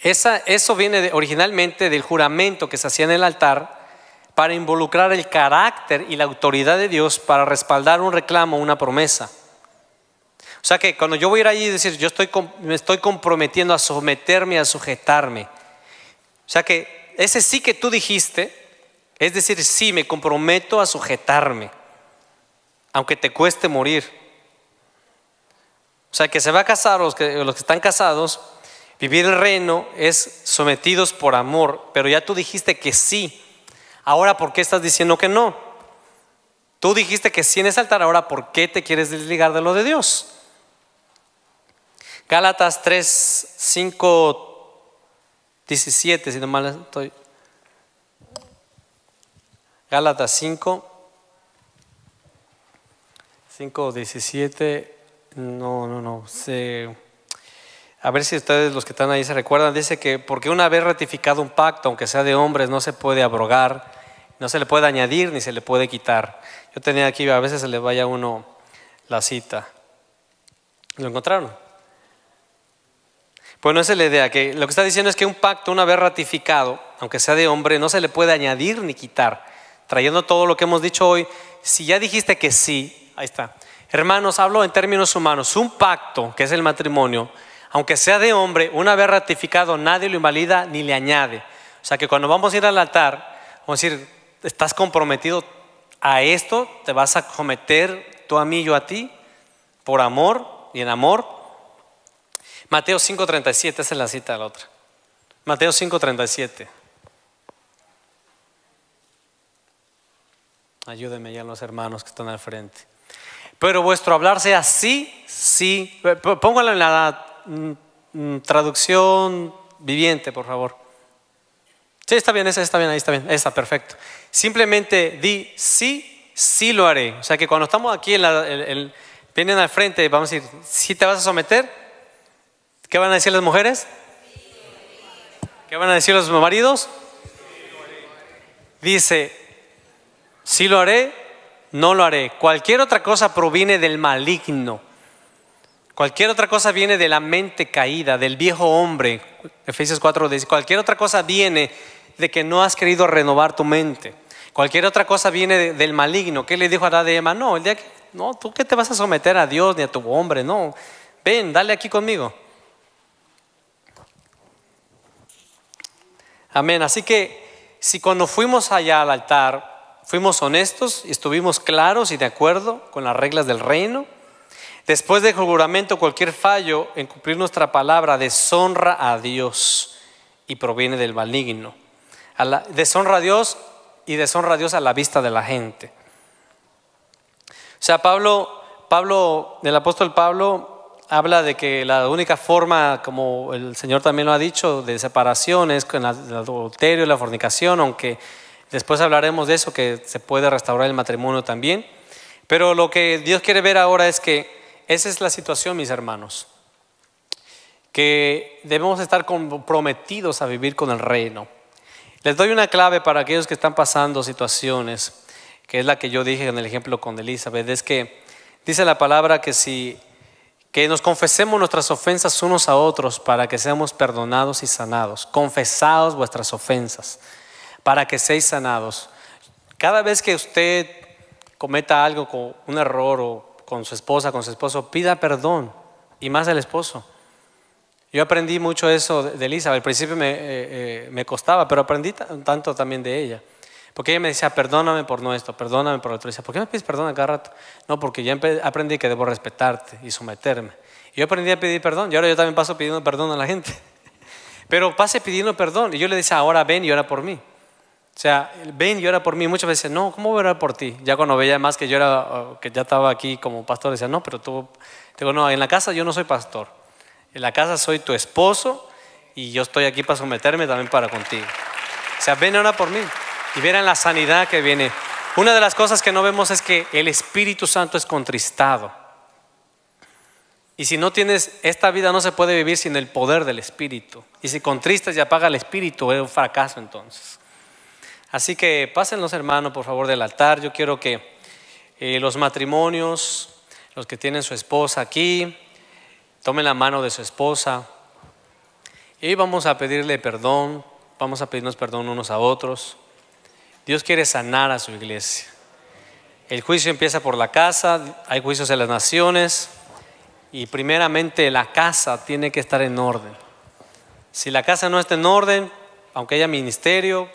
Esa, eso viene originalmente del juramento que se hacía en el altar para involucrar el carácter y la autoridad de Dios para respaldar un reclamo, una promesa. O sea que cuando yo voy a ir allí y decir, yo estoy, me estoy comprometiendo a someterme, a sujetarme. O sea que ese sí que tú dijiste, es decir, sí, me comprometo a sujetarme, aunque te cueste morir. O sea, que se va a casar, los que, los que están casados, vivir el reino es sometidos por amor, pero ya tú dijiste que sí. Ahora, ¿por qué estás diciendo que no? Tú dijiste que sí en ese altar, ahora, ¿por qué te quieres desligar de lo de Dios? Gálatas 3, 5, 17, si no mal estoy. Gálatas 5, 5, 17. No, no, no. a ver si ustedes los que están ahí se recuerdan. Dice que porque una vez ratificado un pacto, aunque sea de hombres, no se puede abrogar, no se le puede añadir ni se le puede quitar. Yo tenía aquí, a veces se le vaya uno la cita. ¿Lo encontraron? Bueno, esa es la idea, que lo que está diciendo es que un pacto, una vez ratificado, aunque sea de hombre, no se le puede añadir ni quitar. Trayendo todo lo que hemos dicho hoy, si ya dijiste que sí, ahí está, Hermanos, hablo en términos humanos. Un pacto, que es el matrimonio, aunque sea de hombre, una vez ratificado, nadie lo invalida ni le añade. O sea que cuando vamos a ir al altar, vamos a decir, estás comprometido a esto, te vas a cometer tú a mí, yo a ti, por amor y en amor. Mateo 5:37, esa es la cita de la otra. Mateo 5:37. Ayúdenme ya los hermanos que están al frente. Pero vuestro hablar sea sí, sí. Eh, póngalo en la mm, mm, traducción viviente, por favor. Sí, está bien, esa está bien, ahí está bien, está perfecto. Simplemente di sí, sí lo haré. O sea que cuando estamos aquí, en vienen al frente, vamos a decir, si ¿sí te vas a someter, ¿qué van a decir las mujeres? ¿Qué van a decir los maridos? Dice, sí lo haré, no lo haré. Cualquier otra cosa proviene del maligno. Cualquier otra cosa viene de la mente caída, del viejo hombre. Efesios 4 dice, cualquier otra cosa viene de que no has querido renovar tu mente. Cualquier otra cosa viene del maligno. ¿Qué le dijo a Adán y Emma? No, el día que, no, tú que te vas a someter a Dios ni a tu hombre, no. Ven, dale aquí conmigo. Amén. Así que si cuando fuimos allá al altar, Fuimos honestos, y estuvimos claros y de acuerdo con las reglas del reino. Después de juramento, cualquier fallo en cumplir nuestra palabra deshonra a Dios y proviene del maligno. A deshonra a Dios y deshonra a Dios a la vista de la gente. O sea, Pablo, Pablo, el apóstol Pablo habla de que la única forma, como el Señor también lo ha dicho, de separación es con el adulterio y la fornicación, aunque Después hablaremos de eso, que se puede restaurar el matrimonio también. Pero lo que Dios quiere ver ahora es que esa es la situación, mis hermanos. Que debemos estar comprometidos a vivir con el reino. Les doy una clave para aquellos que están pasando situaciones, que es la que yo dije en el ejemplo con Elizabeth. Es que dice la palabra que si que nos confesemos nuestras ofensas unos a otros para que seamos perdonados y sanados. Confesados vuestras ofensas para que seáis sanados. Cada vez que usted cometa algo, con un error o con su esposa, con su esposo, pida perdón y más al esposo. Yo aprendí mucho eso de Elisa, al principio eh, eh, me, costaba, pero aprendí tanto también de ella. Porque ella me decía, perdóname por no esto, perdóname por lo otro. Y decía, ¿por qué me pides perdón cada rato? No, porque ya aprendí que debo respetarte y someterme. Y yo aprendí a pedir perdón. Y ahora yo también paso pidiendo perdón a la gente. Pero pase pidiendo perdón. Y yo le decía, ahora ven y ahora por mí. O sea, ven y ora por mí. Muchas veces, no, ¿cómo voy a orar por ti? Ya cuando veía más que yo era, que ya estaba aquí como pastor, decía, no, pero tú, digo, no, en la casa yo no soy pastor. En la casa soy tu esposo y yo estoy aquí para someterme también para contigo. O sea, ven y ora por mí y verán la sanidad que viene. Una de las cosas que no vemos es que el Espíritu Santo es contristado. Y si no tienes, esta vida no se puede vivir sin el poder del Espíritu. Y si contristas y apaga el Espíritu, es un fracaso entonces. Así que pasen los hermanos, por favor, del altar. Yo quiero que eh, los matrimonios, los que tienen su esposa aquí, tomen la mano de su esposa y vamos a pedirle perdón, vamos a pedirnos perdón unos a otros. Dios quiere sanar a su iglesia. El juicio empieza por la casa, hay juicios en las naciones y primeramente la casa tiene que estar en orden. Si la casa no está en orden, aunque haya ministerio,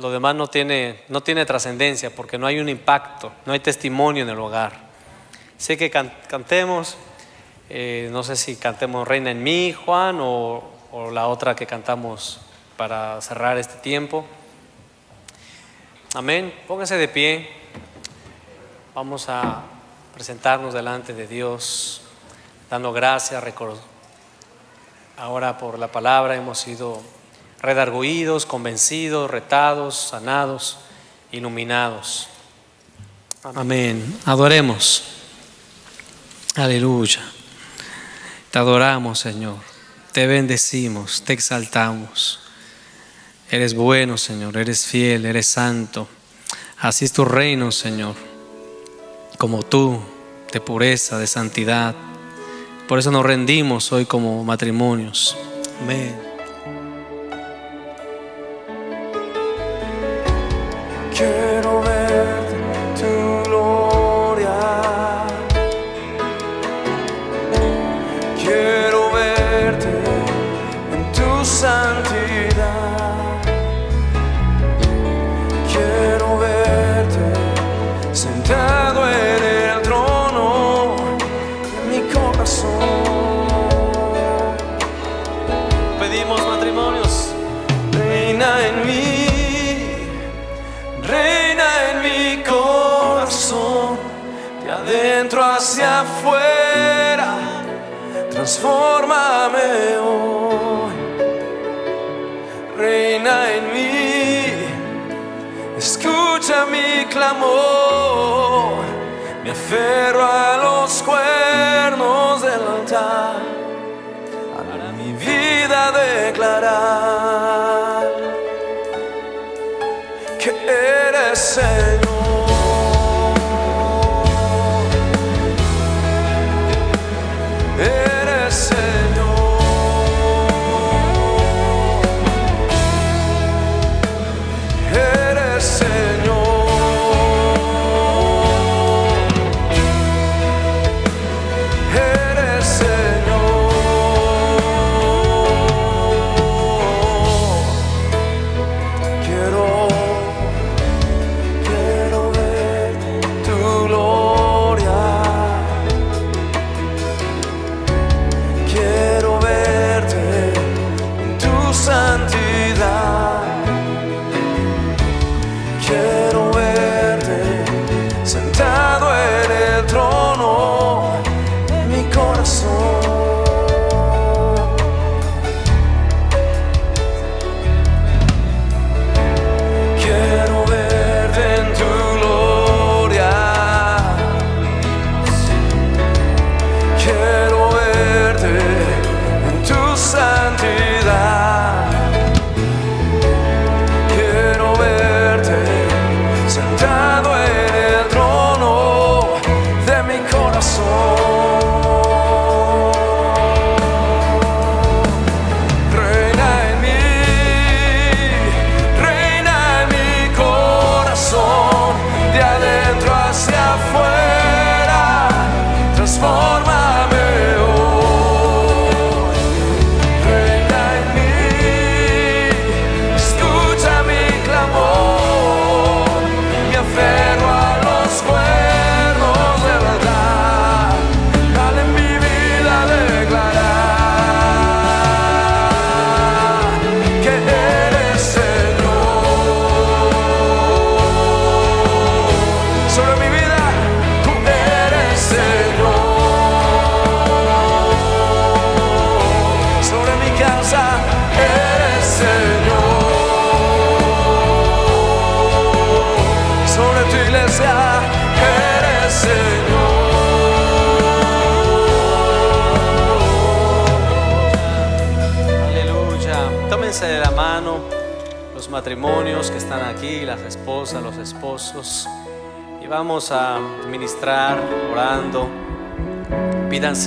lo demás no tiene, no tiene trascendencia porque no hay un impacto, no hay testimonio en el hogar. Sé que cantemos, eh, no sé si cantemos Reina en mí, Juan, o, la otra que cantamos para cerrar este tiempo. Amén. Pónganse de pie. Vamos a presentarnos delante de Dios, dando gracias. Ahora por la palabra hemos sido redarguidos, convencidos, retados, sanados, iluminados. Amén. Adoremos. Aleluya. Te adoramos, Señor. Te bendecimos, te exaltamos. Eres bueno, Señor. Eres fiel, eres santo. Así es tu reino, Señor. Como tú, de pureza, de santidad. Por eso nos rendimos hoy como matrimonios. Amén. future Transformame hoy, reina en mí, escucha mi clamor, me aferro a los cuernos del altar, A mi vida declarar que eres Señor.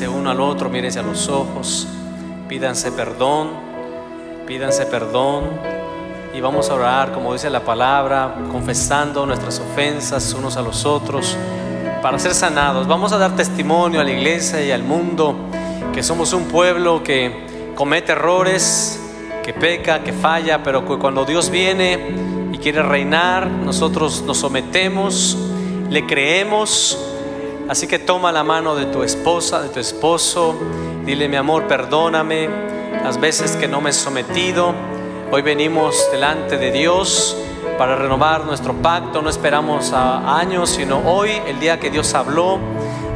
uno al otro, mírense a los ojos, pídanse perdón, pídanse perdón. Y vamos a orar, como dice la palabra, confesando nuestras ofensas unos a los otros para ser sanados. Vamos a dar testimonio a la iglesia y al mundo que somos un pueblo que comete errores, que peca, que falla, pero que cuando Dios viene y quiere reinar, nosotros nos sometemos, le creemos Así que toma la mano de tu esposa, de tu esposo, dile mi amor, perdóname las veces que no me he sometido. Hoy venimos delante de Dios para renovar nuestro pacto, no esperamos a años, sino hoy, el día que Dios habló,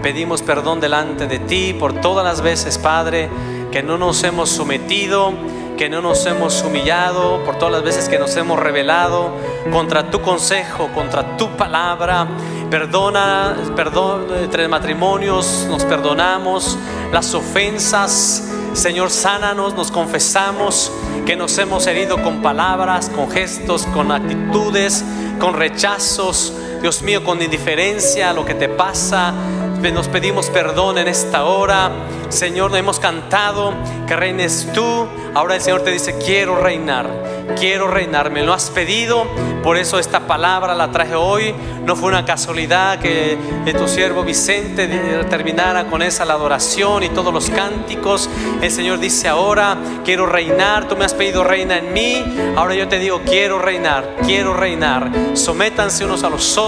pedimos perdón delante de ti por todas las veces, Padre, que no nos hemos sometido que no nos hemos humillado, por todas las veces que nos hemos revelado contra tu consejo, contra tu palabra. Perdona, perdón, entre matrimonios nos perdonamos, las ofensas, Señor, sánanos, nos confesamos que nos hemos herido con palabras, con gestos, con actitudes, con rechazos, Dios mío, con indiferencia a lo que te pasa. Nos pedimos perdón en esta hora. Señor, nos hemos cantado que reines tú. Ahora el Señor te dice, quiero reinar, quiero reinar. Me lo has pedido, por eso esta palabra la traje hoy. No fue una casualidad que tu siervo Vicente terminara con esa la adoración y todos los cánticos. El Señor dice, ahora quiero reinar. Tú me has pedido reina en mí. Ahora yo te digo, quiero reinar, quiero reinar. Sométanse unos a los otros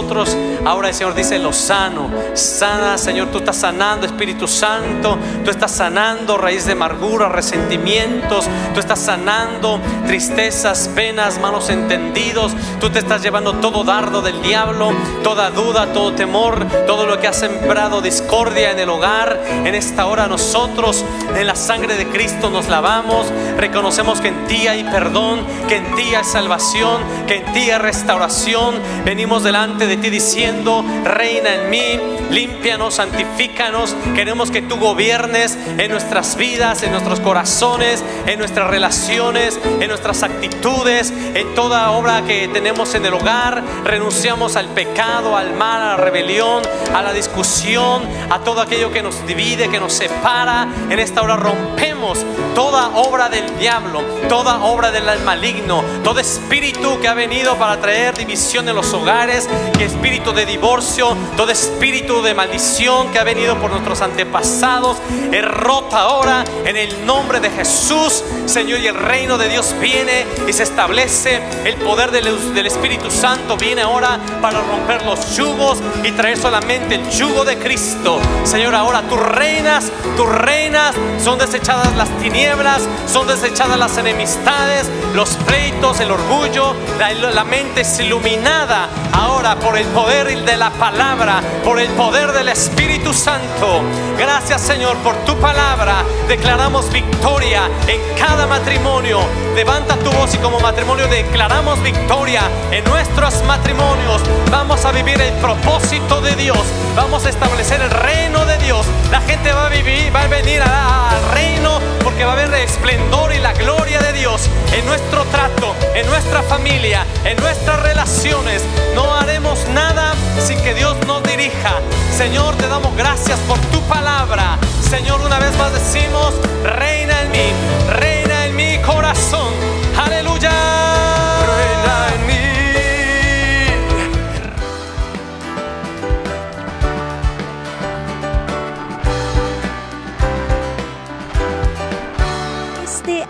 Ahora el Señor dice, lo sano, sana, Señor, tú estás sanando, Espíritu Santo, tú estás sanando raíz de amargura, resentimientos, tú estás sanando tristezas, penas, malos entendidos, tú te estás llevando todo dardo del diablo, toda duda, todo temor, todo lo que ha sembrado discordia en el hogar. En esta hora nosotros, en la sangre de Cristo, nos lavamos, reconocemos que en ti hay perdón, que en ti hay salvación, que en ti hay restauración. Venimos delante de de ti diciendo, reina en mí, límpianos, santifícanos, queremos que tú gobiernes en nuestras vidas, en nuestros corazones, en nuestras relaciones, en nuestras actitudes, en toda obra que tenemos en el hogar, renunciamos al pecado, al mal, a la rebelión, a la discusión, a todo aquello que nos divide, que nos separa. En esta hora rompemos toda obra del diablo, toda obra del maligno, todo espíritu que ha venido para traer división en los hogares, espíritu de divorcio, todo espíritu de maldición que ha venido por nuestros antepasados, es rota ahora en el nombre de Jesús, Señor. Y el reino de Dios viene y se establece. El poder del, Espíritu Santo viene ahora para romper los yugos y traer solamente el yugo de Cristo. Señor, ahora tú reinas, tú reinas, son desechadas las tinieblas, son desechadas las enemistades, los pleitos, el orgullo, la, la mente es iluminada ahora por por el poder de la palabra, por el poder del Espíritu Santo. Gracias Señor por tu palabra. Declaramos victoria en cada matrimonio. Levanta tu voz y como matrimonio declaramos victoria en nuestros matrimonios. Vamos a vivir el propósito de Dios. Vamos a establecer el reino de Dios. La gente va a vivir, va a venir al reino porque va a haber el esplendor y la gloria de Dios en nuestro trato, en nuestra familia, en nuestras relaciones. No haremos nada sin que Dios nos dirija. Señor, te damos gracias por tu palabra. Señor, una vez más decimos, reina en mí, reina en mi corazón.